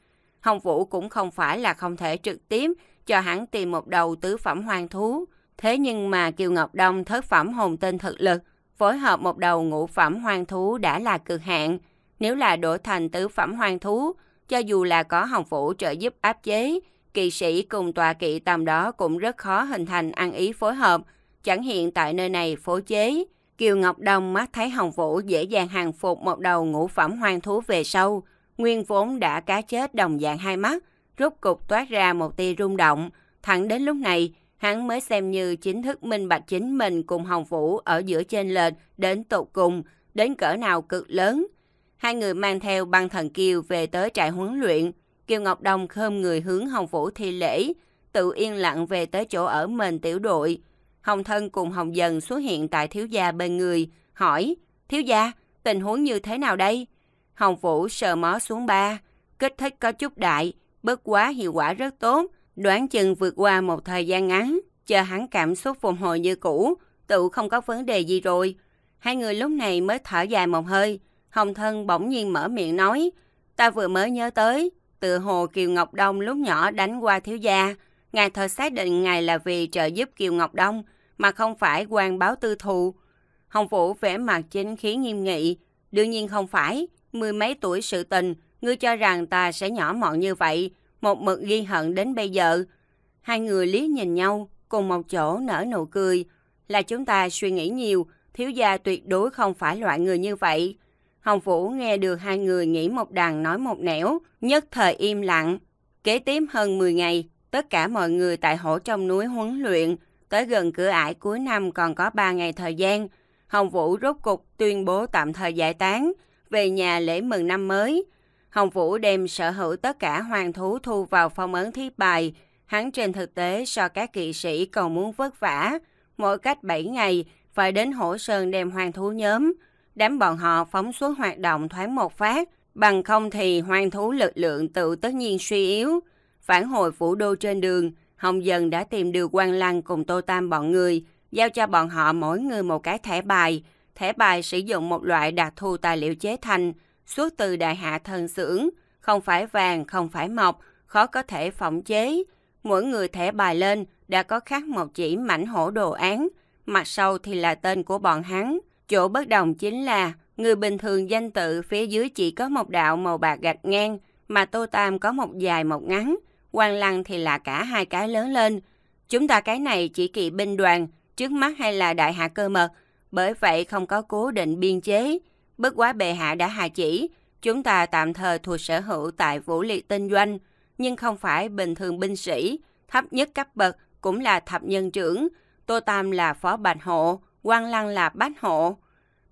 Hồng Vũ cũng không phải là không thể trực tiếp cho hắn tìm một đầu tứ phẩm hoang thú, Thế nhưng mà Kiều Ngọc Đông thất phẩm hồn tinh thực lực, phối hợp một đầu ngũ phẩm hoang thú đã là cực hạn. Nếu là đổi thành tứ phẩm hoang thú, cho dù là có hồng phủ trợ giúp áp chế, kỵ sĩ cùng tòa kỵ tầm đó cũng rất khó hình thành ăn ý phối hợp, chẳng hiện tại nơi này phối chế. Kiều Ngọc Đông mắt thấy Hồng Vũ dễ dàng hàng phục một đầu ngũ phẩm hoang thú về sau, nguyên vốn đã cá chết đồng dạng hai mắt, rút cục toát ra một tia rung động. Thẳng đến lúc này, hắn mới xem như chính thức minh bạch chính mình cùng Hồng Vũ ở giữa trên lệch đến tột cùng, đến cỡ nào cực lớn. Hai người mang theo băng thần Kiều về tới trại huấn luyện. Kiều Ngọc Đông khơm người hướng Hồng Vũ thi lễ, tự yên lặng về tới chỗ ở mình tiểu đội. Hồng Thân cùng Hồng Dần xuất hiện tại thiếu gia bên người, hỏi, thiếu gia, tình huống như thế nào đây? Hồng Vũ sờ mó xuống ba, kích thích có chút đại, bất quá hiệu quả rất tốt, Đoán chừng vượt qua một thời gian ngắn, chờ hắn cảm xúc phục hồi như cũ, tự không có vấn đề gì rồi. Hai người lúc này mới thở dài một hơi, Hồng Thân bỗng nhiên mở miệng nói, ta vừa mới nhớ tới, tự hồ Kiều Ngọc Đông lúc nhỏ đánh qua thiếu gia, ngài thật xác định ngài là vì trợ giúp Kiều Ngọc Đông, mà không phải quan báo tư thù. Hồng Vũ vẻ mặt chính khí nghiêm nghị, đương nhiên không phải, mười mấy tuổi sự tình, ngươi cho rằng ta sẽ nhỏ mọn như vậy, một mực ghi hận đến bây giờ. Hai người lý nhìn nhau, cùng một chỗ nở nụ cười. Là chúng ta suy nghĩ nhiều, thiếu gia tuyệt đối không phải loại người như vậy. Hồng Vũ nghe được hai người nghĩ một đằng nói một nẻo, nhất thời im lặng. Kế tiếp hơn 10 ngày, tất cả mọi người tại hổ trong núi huấn luyện, tới gần cửa ải cuối năm còn có 3 ngày thời gian. Hồng Vũ rốt cục tuyên bố tạm thời giải tán, về nhà lễ mừng năm mới. Hồng Vũ đem sở hữu tất cả hoàng thú thu vào phong ấn thí bài. Hắn trên thực tế so các kỵ sĩ còn muốn vất vả. Mỗi cách 7 ngày, phải đến hổ sơn đem hoàng thú nhóm. Đám bọn họ phóng suốt hoạt động thoáng một phát. Bằng không thì hoàng thú lực lượng tự tất nhiên suy yếu. Phản hồi phủ đô trên đường, Hồng Dần đã tìm được quan lăng cùng Tô Tam bọn người, giao cho bọn họ mỗi người một cái thẻ bài. Thẻ bài sử dụng một loại đặc thù tài liệu chế thành, xuất từ đại hạ thần xưởng, không phải vàng, không phải mộc, khó có thể phỏng chế. Mỗi người thẻ bài lên đã có khắc một chỉ mảnh hổ đồ án, mặt sau thì là tên của bọn hắn. Chỗ bất đồng chính là người bình thường danh tự phía dưới chỉ có một đạo màu bạc gạch ngang, mà Tô Tam có một dài một ngắn, quan lăng thì là cả hai cái lớn lên. Chúng ta cái này chỉ kỵ binh đoàn, trước mắt hay là đại hạ cơ mật, bởi vậy không có cố định biên chế, Bất quá bệ hạ đã hạ chỉ, chúng ta tạm thời thuộc sở hữu tại vũ liệt tinh doanh, nhưng không phải bình thường binh sĩ, thấp nhất cấp bậc cũng là thập nhân trưởng, Tô Tam là phó bạch hộ, quan Lăng là bát hộ.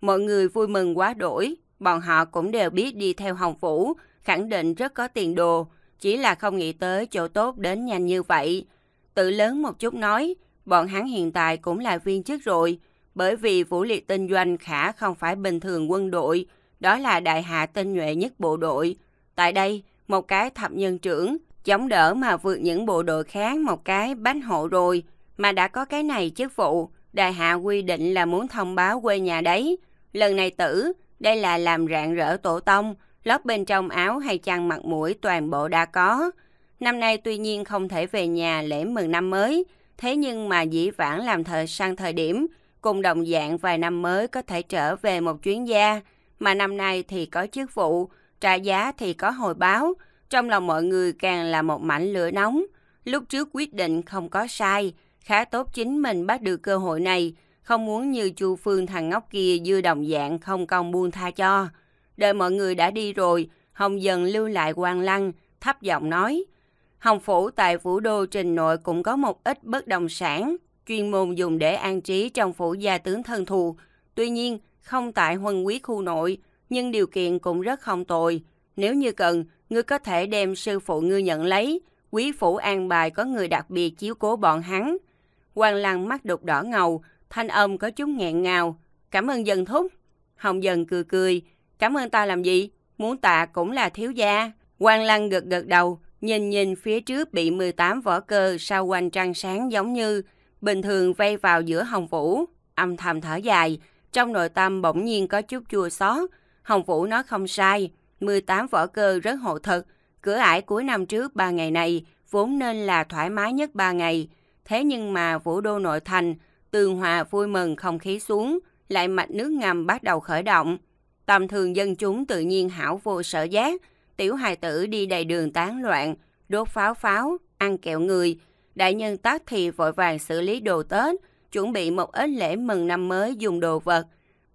Mọi người vui mừng quá đổi, bọn họ cũng đều biết đi theo Hồng Vũ, khẳng định rất có tiền đồ, chỉ là không nghĩ tới chỗ tốt đến nhanh như vậy. Tự lớn một chút nói, bọn hắn hiện tại cũng là viên chức rồi, bởi vì vũ liệt tinh doanh khả không phải bình thường quân đội, đó là đại hạ tinh nhuệ nhất bộ đội. Tại đây, một cái thập nhân trưởng, chống đỡ mà vượt những bộ đội khác một cái bánh hộ rồi, mà đã có cái này chức vụ, đại hạ quy định là muốn thông báo quê nhà đấy. Lần này tử, đây là làm rạng rỡ tổ tông, lót bên trong áo hay chăn mặt mũi toàn bộ đã có. Năm nay tuy nhiên không thể về nhà lễ mừng năm mới, thế nhưng mà dĩ vãng làm thời sang thời điểm, cùng đồng dạng vài năm mới có thể trở về một chuyến gia, mà năm nay thì có chức vụ, trả giá thì có hồi báo, trong lòng mọi người càng là một mảnh lửa nóng. Lúc trước quyết định không có sai, khá tốt chính mình bắt được cơ hội này, không muốn như Chu Phương thằng ngốc kia dư đồng dạng không công buông tha cho. Đợi mọi người đã đi rồi, Hồng Dần lưu lại quan lăng, thấp giọng nói. Hồng Phủ tại Vũ Đô Trình Nội cũng có một ít bất động sản, chuyên môn dùng để an trí trong phủ gia tướng thân thù. Tuy nhiên, không tại huân quý khu nội, nhưng điều kiện cũng rất không tồi. Nếu như cần, ngươi có thể đem sư phụ ngươi nhận lấy. Quý phủ an bài có người đặc biệt chiếu cố bọn hắn. Hoàng Lăng mắt đục đỏ ngầu, thanh âm có chút nghẹn ngào. Cảm ơn dân thúc. Hồng dần cười cười. Cảm ơn ta làm gì? Muốn tạ cũng là thiếu gia. Hoàng Lăng gật gật đầu, nhìn nhìn phía trước bị 18 võ cơ sao quanh trăng sáng giống như bình thường vây vào giữa Hồng Vũ, âm thầm thở dài, trong nội tâm bỗng nhiên có chút chua xót. Hồng Vũ nói không sai, 18 võ cơ rất hộ thực, cửa ải cuối năm trước 3 ngày này vốn nên là thoải mái nhất 3 ngày. Thế nhưng mà Vũ Đô nội thành, tường hòa vui mừng không khí xuống, lại mạch nước ngầm bắt đầu khởi động. Tầm thường dân chúng tự nhiên hảo vô sở giác, tiểu hài tử đi đầy đường tán loạn, đốt pháo pháo, ăn kẹo người, Đại nhân tác thì vội vàng xử lý đồ Tết, chuẩn bị một ít lễ mừng năm mới dùng đồ vật.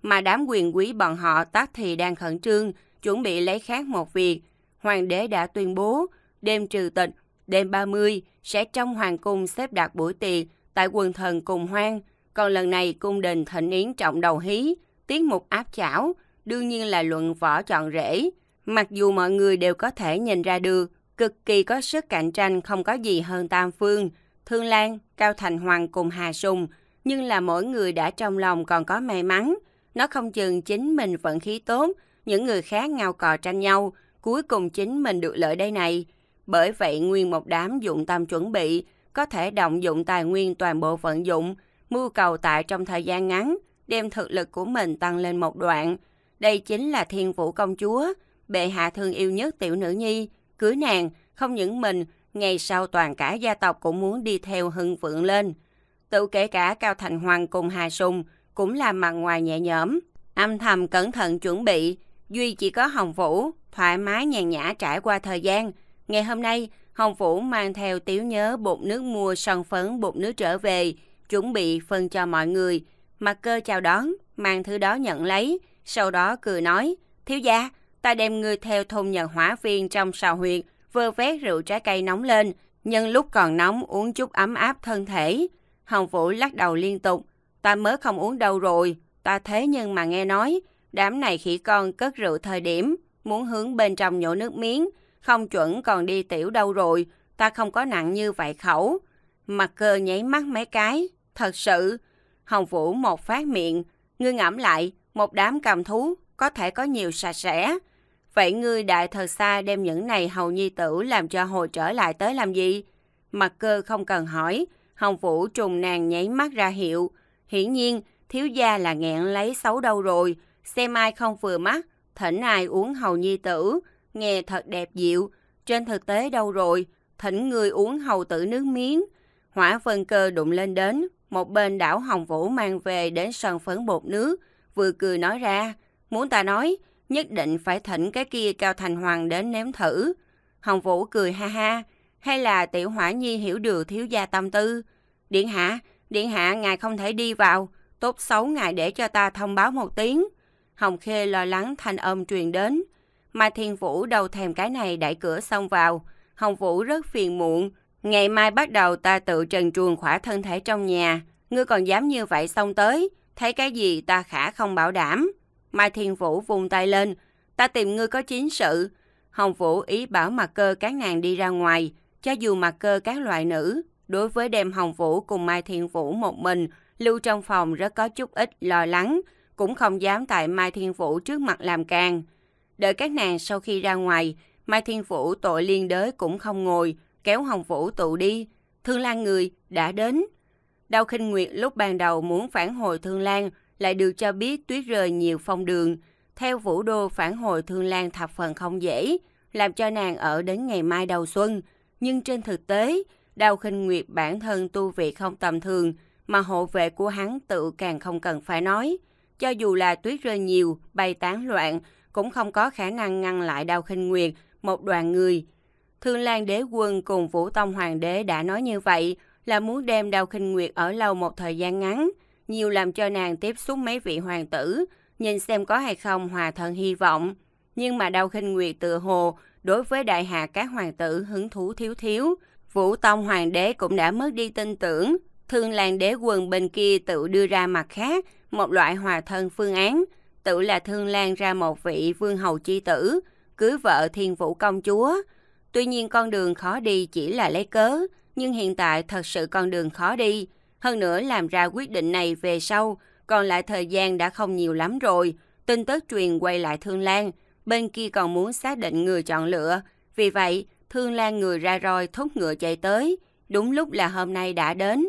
Mà đám quyền quý bọn họ tác thì đang khẩn trương, chuẩn bị lấy khác một việc. Hoàng đế đã tuyên bố, đêm trừ tịch, đêm 30 sẽ trong hoàng cung xếp đặt buổi tiệc tại quần thần cùng hoang. Còn lần này cung đình thịnh yến trọng đầu hí, tiết mục áp chảo, đương nhiên là luận võ chọn rễ. Mặc dù mọi người đều có thể nhìn ra được cực kỳ có sức cạnh tranh không có gì hơn Tam Phương, Thương Lan, Cao Thành Hoàng cùng Hà Sùng, nhưng là mỗi người đã trong lòng còn có may mắn. Nó không chừng chính mình vận khí tốt, những người khác ngao cò tranh nhau, cuối cùng chính mình được lợi đây này. Bởi vậy nguyên một đám dụng tâm chuẩn bị, có thể động dụng tài nguyên toàn bộ vận dụng, mưu cầu tại trong thời gian ngắn, đem thực lực của mình tăng lên một đoạn. Đây chính là thiên vũ công chúa, bệ hạ thương yêu nhất tiểu nữ nhi, Cưới nàng, không những mình, ngày sau toàn cả gia tộc cũng muốn đi theo hưng vượng lên. Tự kể cả Cao Thành Hoàng cùng Hà Sùng cũng làm mặt ngoài nhẹ nhõm. Âm thầm cẩn thận chuẩn bị, Duy chỉ có Hồng Vũ, thoải mái nhàn nhã trải qua thời gian. Ngày hôm nay, Hồng Vũ mang theo tiếu nhớ bột nước mua son phấn bột nước trở về, chuẩn bị phân cho mọi người. Mặt cơ chào đón, mang thứ đó nhận lấy, sau đó cười nói, thiếu gia, ta đem ngươi theo thôn nhà hỏa viên trong sào huyệt, vơ vét rượu trái cây nóng lên, nhân lúc còn nóng uống chút ấm áp thân thể. Hồng Vũ lắc đầu liên tục, ta mới không uống đâu rồi, ta thế nhưng mà nghe nói, đám này khỉ con cất rượu thời điểm, muốn hướng bên trong nhổ nước miếng, không chuẩn còn đi tiểu đâu rồi, ta không có nặng như vậy khẩu. Mặt cơ nháy mắt mấy cái, thật sự. Hồng Vũ một phát miệng, ngươi ngẫm lại, một đám cầm thú có thể có nhiều sạch sẽ, Vậy ngươi đại thật xa đem những này hầu nhi tử làm cho hồi trở lại tới làm gì? Mặt cơ không cần hỏi, Hồng Vũ trùng nàng nháy mắt ra hiệu. Hiển nhiên, thiếu gia là nghẹn lấy xấu đâu rồi, xem ai không vừa mắt, thỉnh ai uống hầu nhi tử, nghe thật đẹp dịu, trên thực tế đâu rồi, thỉnh người uống hầu tử nước miếng. Hỏa phân cơ đụng lên đến, một bên đảo Hồng Vũ mang về đến sân phấn bột nước, vừa cười nói ra, muốn ta nói, nhất định phải thỉnh cái kia Cao Thành Hoàng đến nếm thử. Hồng Vũ cười ha ha, hay là tiểu hỏa nhi hiểu được thiếu gia tâm tư. Điện hạ, điện hạ ngài không thể đi vào, tốt xấu ngài để cho ta thông báo một tiếng. Hồng Khê lo lắng thanh âm truyền đến. Mai Thiên Vũ đầu thèm cái này đẩy cửa xông vào. Hồng Vũ rất phiền muộn. Ngày mai bắt đầu ta tự trần truồng khỏa thân thể trong nhà. Ngươi còn dám như vậy xong tới. Thấy cái gì ta khả không bảo đảm. Mai Thiên Vũ vùng tay lên, ta tìm ngươi có chính sự. Hồng Vũ ý bảo mặt cơ các nàng đi ra ngoài, cho dù mặt cơ các loại nữ, đối với đem Hồng Vũ cùng Mai Thiên Vũ một mình, lưu trong phòng rất có chút ít lo lắng, cũng không dám tại Mai Thiên Vũ trước mặt làm càng. Đợi các nàng sau khi ra ngoài, Mai Thiên Vũ tội liên đới cũng không ngồi, kéo Hồng Vũ tụ đi. Thương Lan người đã đến. Đau khinh Nguyệt lúc ban đầu muốn phản hồi Thương Lan, lại được cho biết tuyết rơi nhiều phong đường. Theo Vũ Đô phản hồi Thương Lan thập phần không dễ, làm cho nàng ở đến ngày mai đầu xuân. Nhưng trên thực tế, Đào Khinh Nguyệt bản thân tu vị không tầm thường, mà hộ vệ của hắn tự càng không cần phải nói. Cho dù là tuyết rơi nhiều, bay tán loạn, cũng không có khả năng ngăn lại Đào Khinh Nguyệt, một đoàn người. Thương Lan đế quân cùng Vũ Tông Hoàng đế đã nói như vậy là muốn đem Đào Khinh Nguyệt ở lâu một thời gian ngắn – nhiều làm cho nàng tiếp xúc mấy vị hoàng tử, nhìn xem có hay không hòa thân hy vọng. Nhưng mà đau khinh nguyệt tựa hồ, đối với đại hạ các hoàng tử hứng thú thiếu thiếu. Vũ Tông hoàng đế cũng đã mất đi tin tưởng, thương làng đế quần bên kia tự đưa ra mặt khác, một loại hòa thân phương án, tự là thương lan ra một vị vương hầu chi tử, cưới vợ thiên vũ công chúa. Tuy nhiên con đường khó đi chỉ là lấy cớ, nhưng hiện tại thật sự con đường khó đi, hơn nữa làm ra quyết định này về sau, còn lại thời gian đã không nhiều lắm rồi. Tin tức truyền quay lại Thương Lan, bên kia còn muốn xác định người chọn lựa. Vì vậy, Thương Lan người ra roi thúc ngựa chạy tới, đúng lúc là hôm nay đã đến.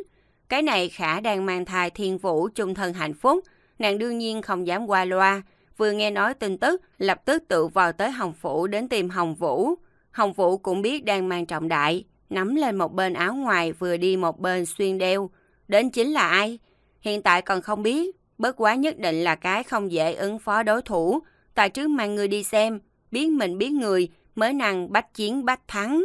Cái này khả đang mang thai thiên vũ chung thân hạnh phúc, nàng đương nhiên không dám qua loa. Vừa nghe nói tin tức, lập tức tự vào tới Hồng Phủ đến tìm Hồng Vũ. Hồng Vũ cũng biết đang mang trọng đại, nắm lên một bên áo ngoài vừa đi một bên xuyên đeo, đến chính là ai. Hiện tại còn không biết, bất quá nhất định là cái không dễ ứng phó đối thủ. Tại trước mang người đi xem, biết mình biết người, mới năng bách chiến bách thắng.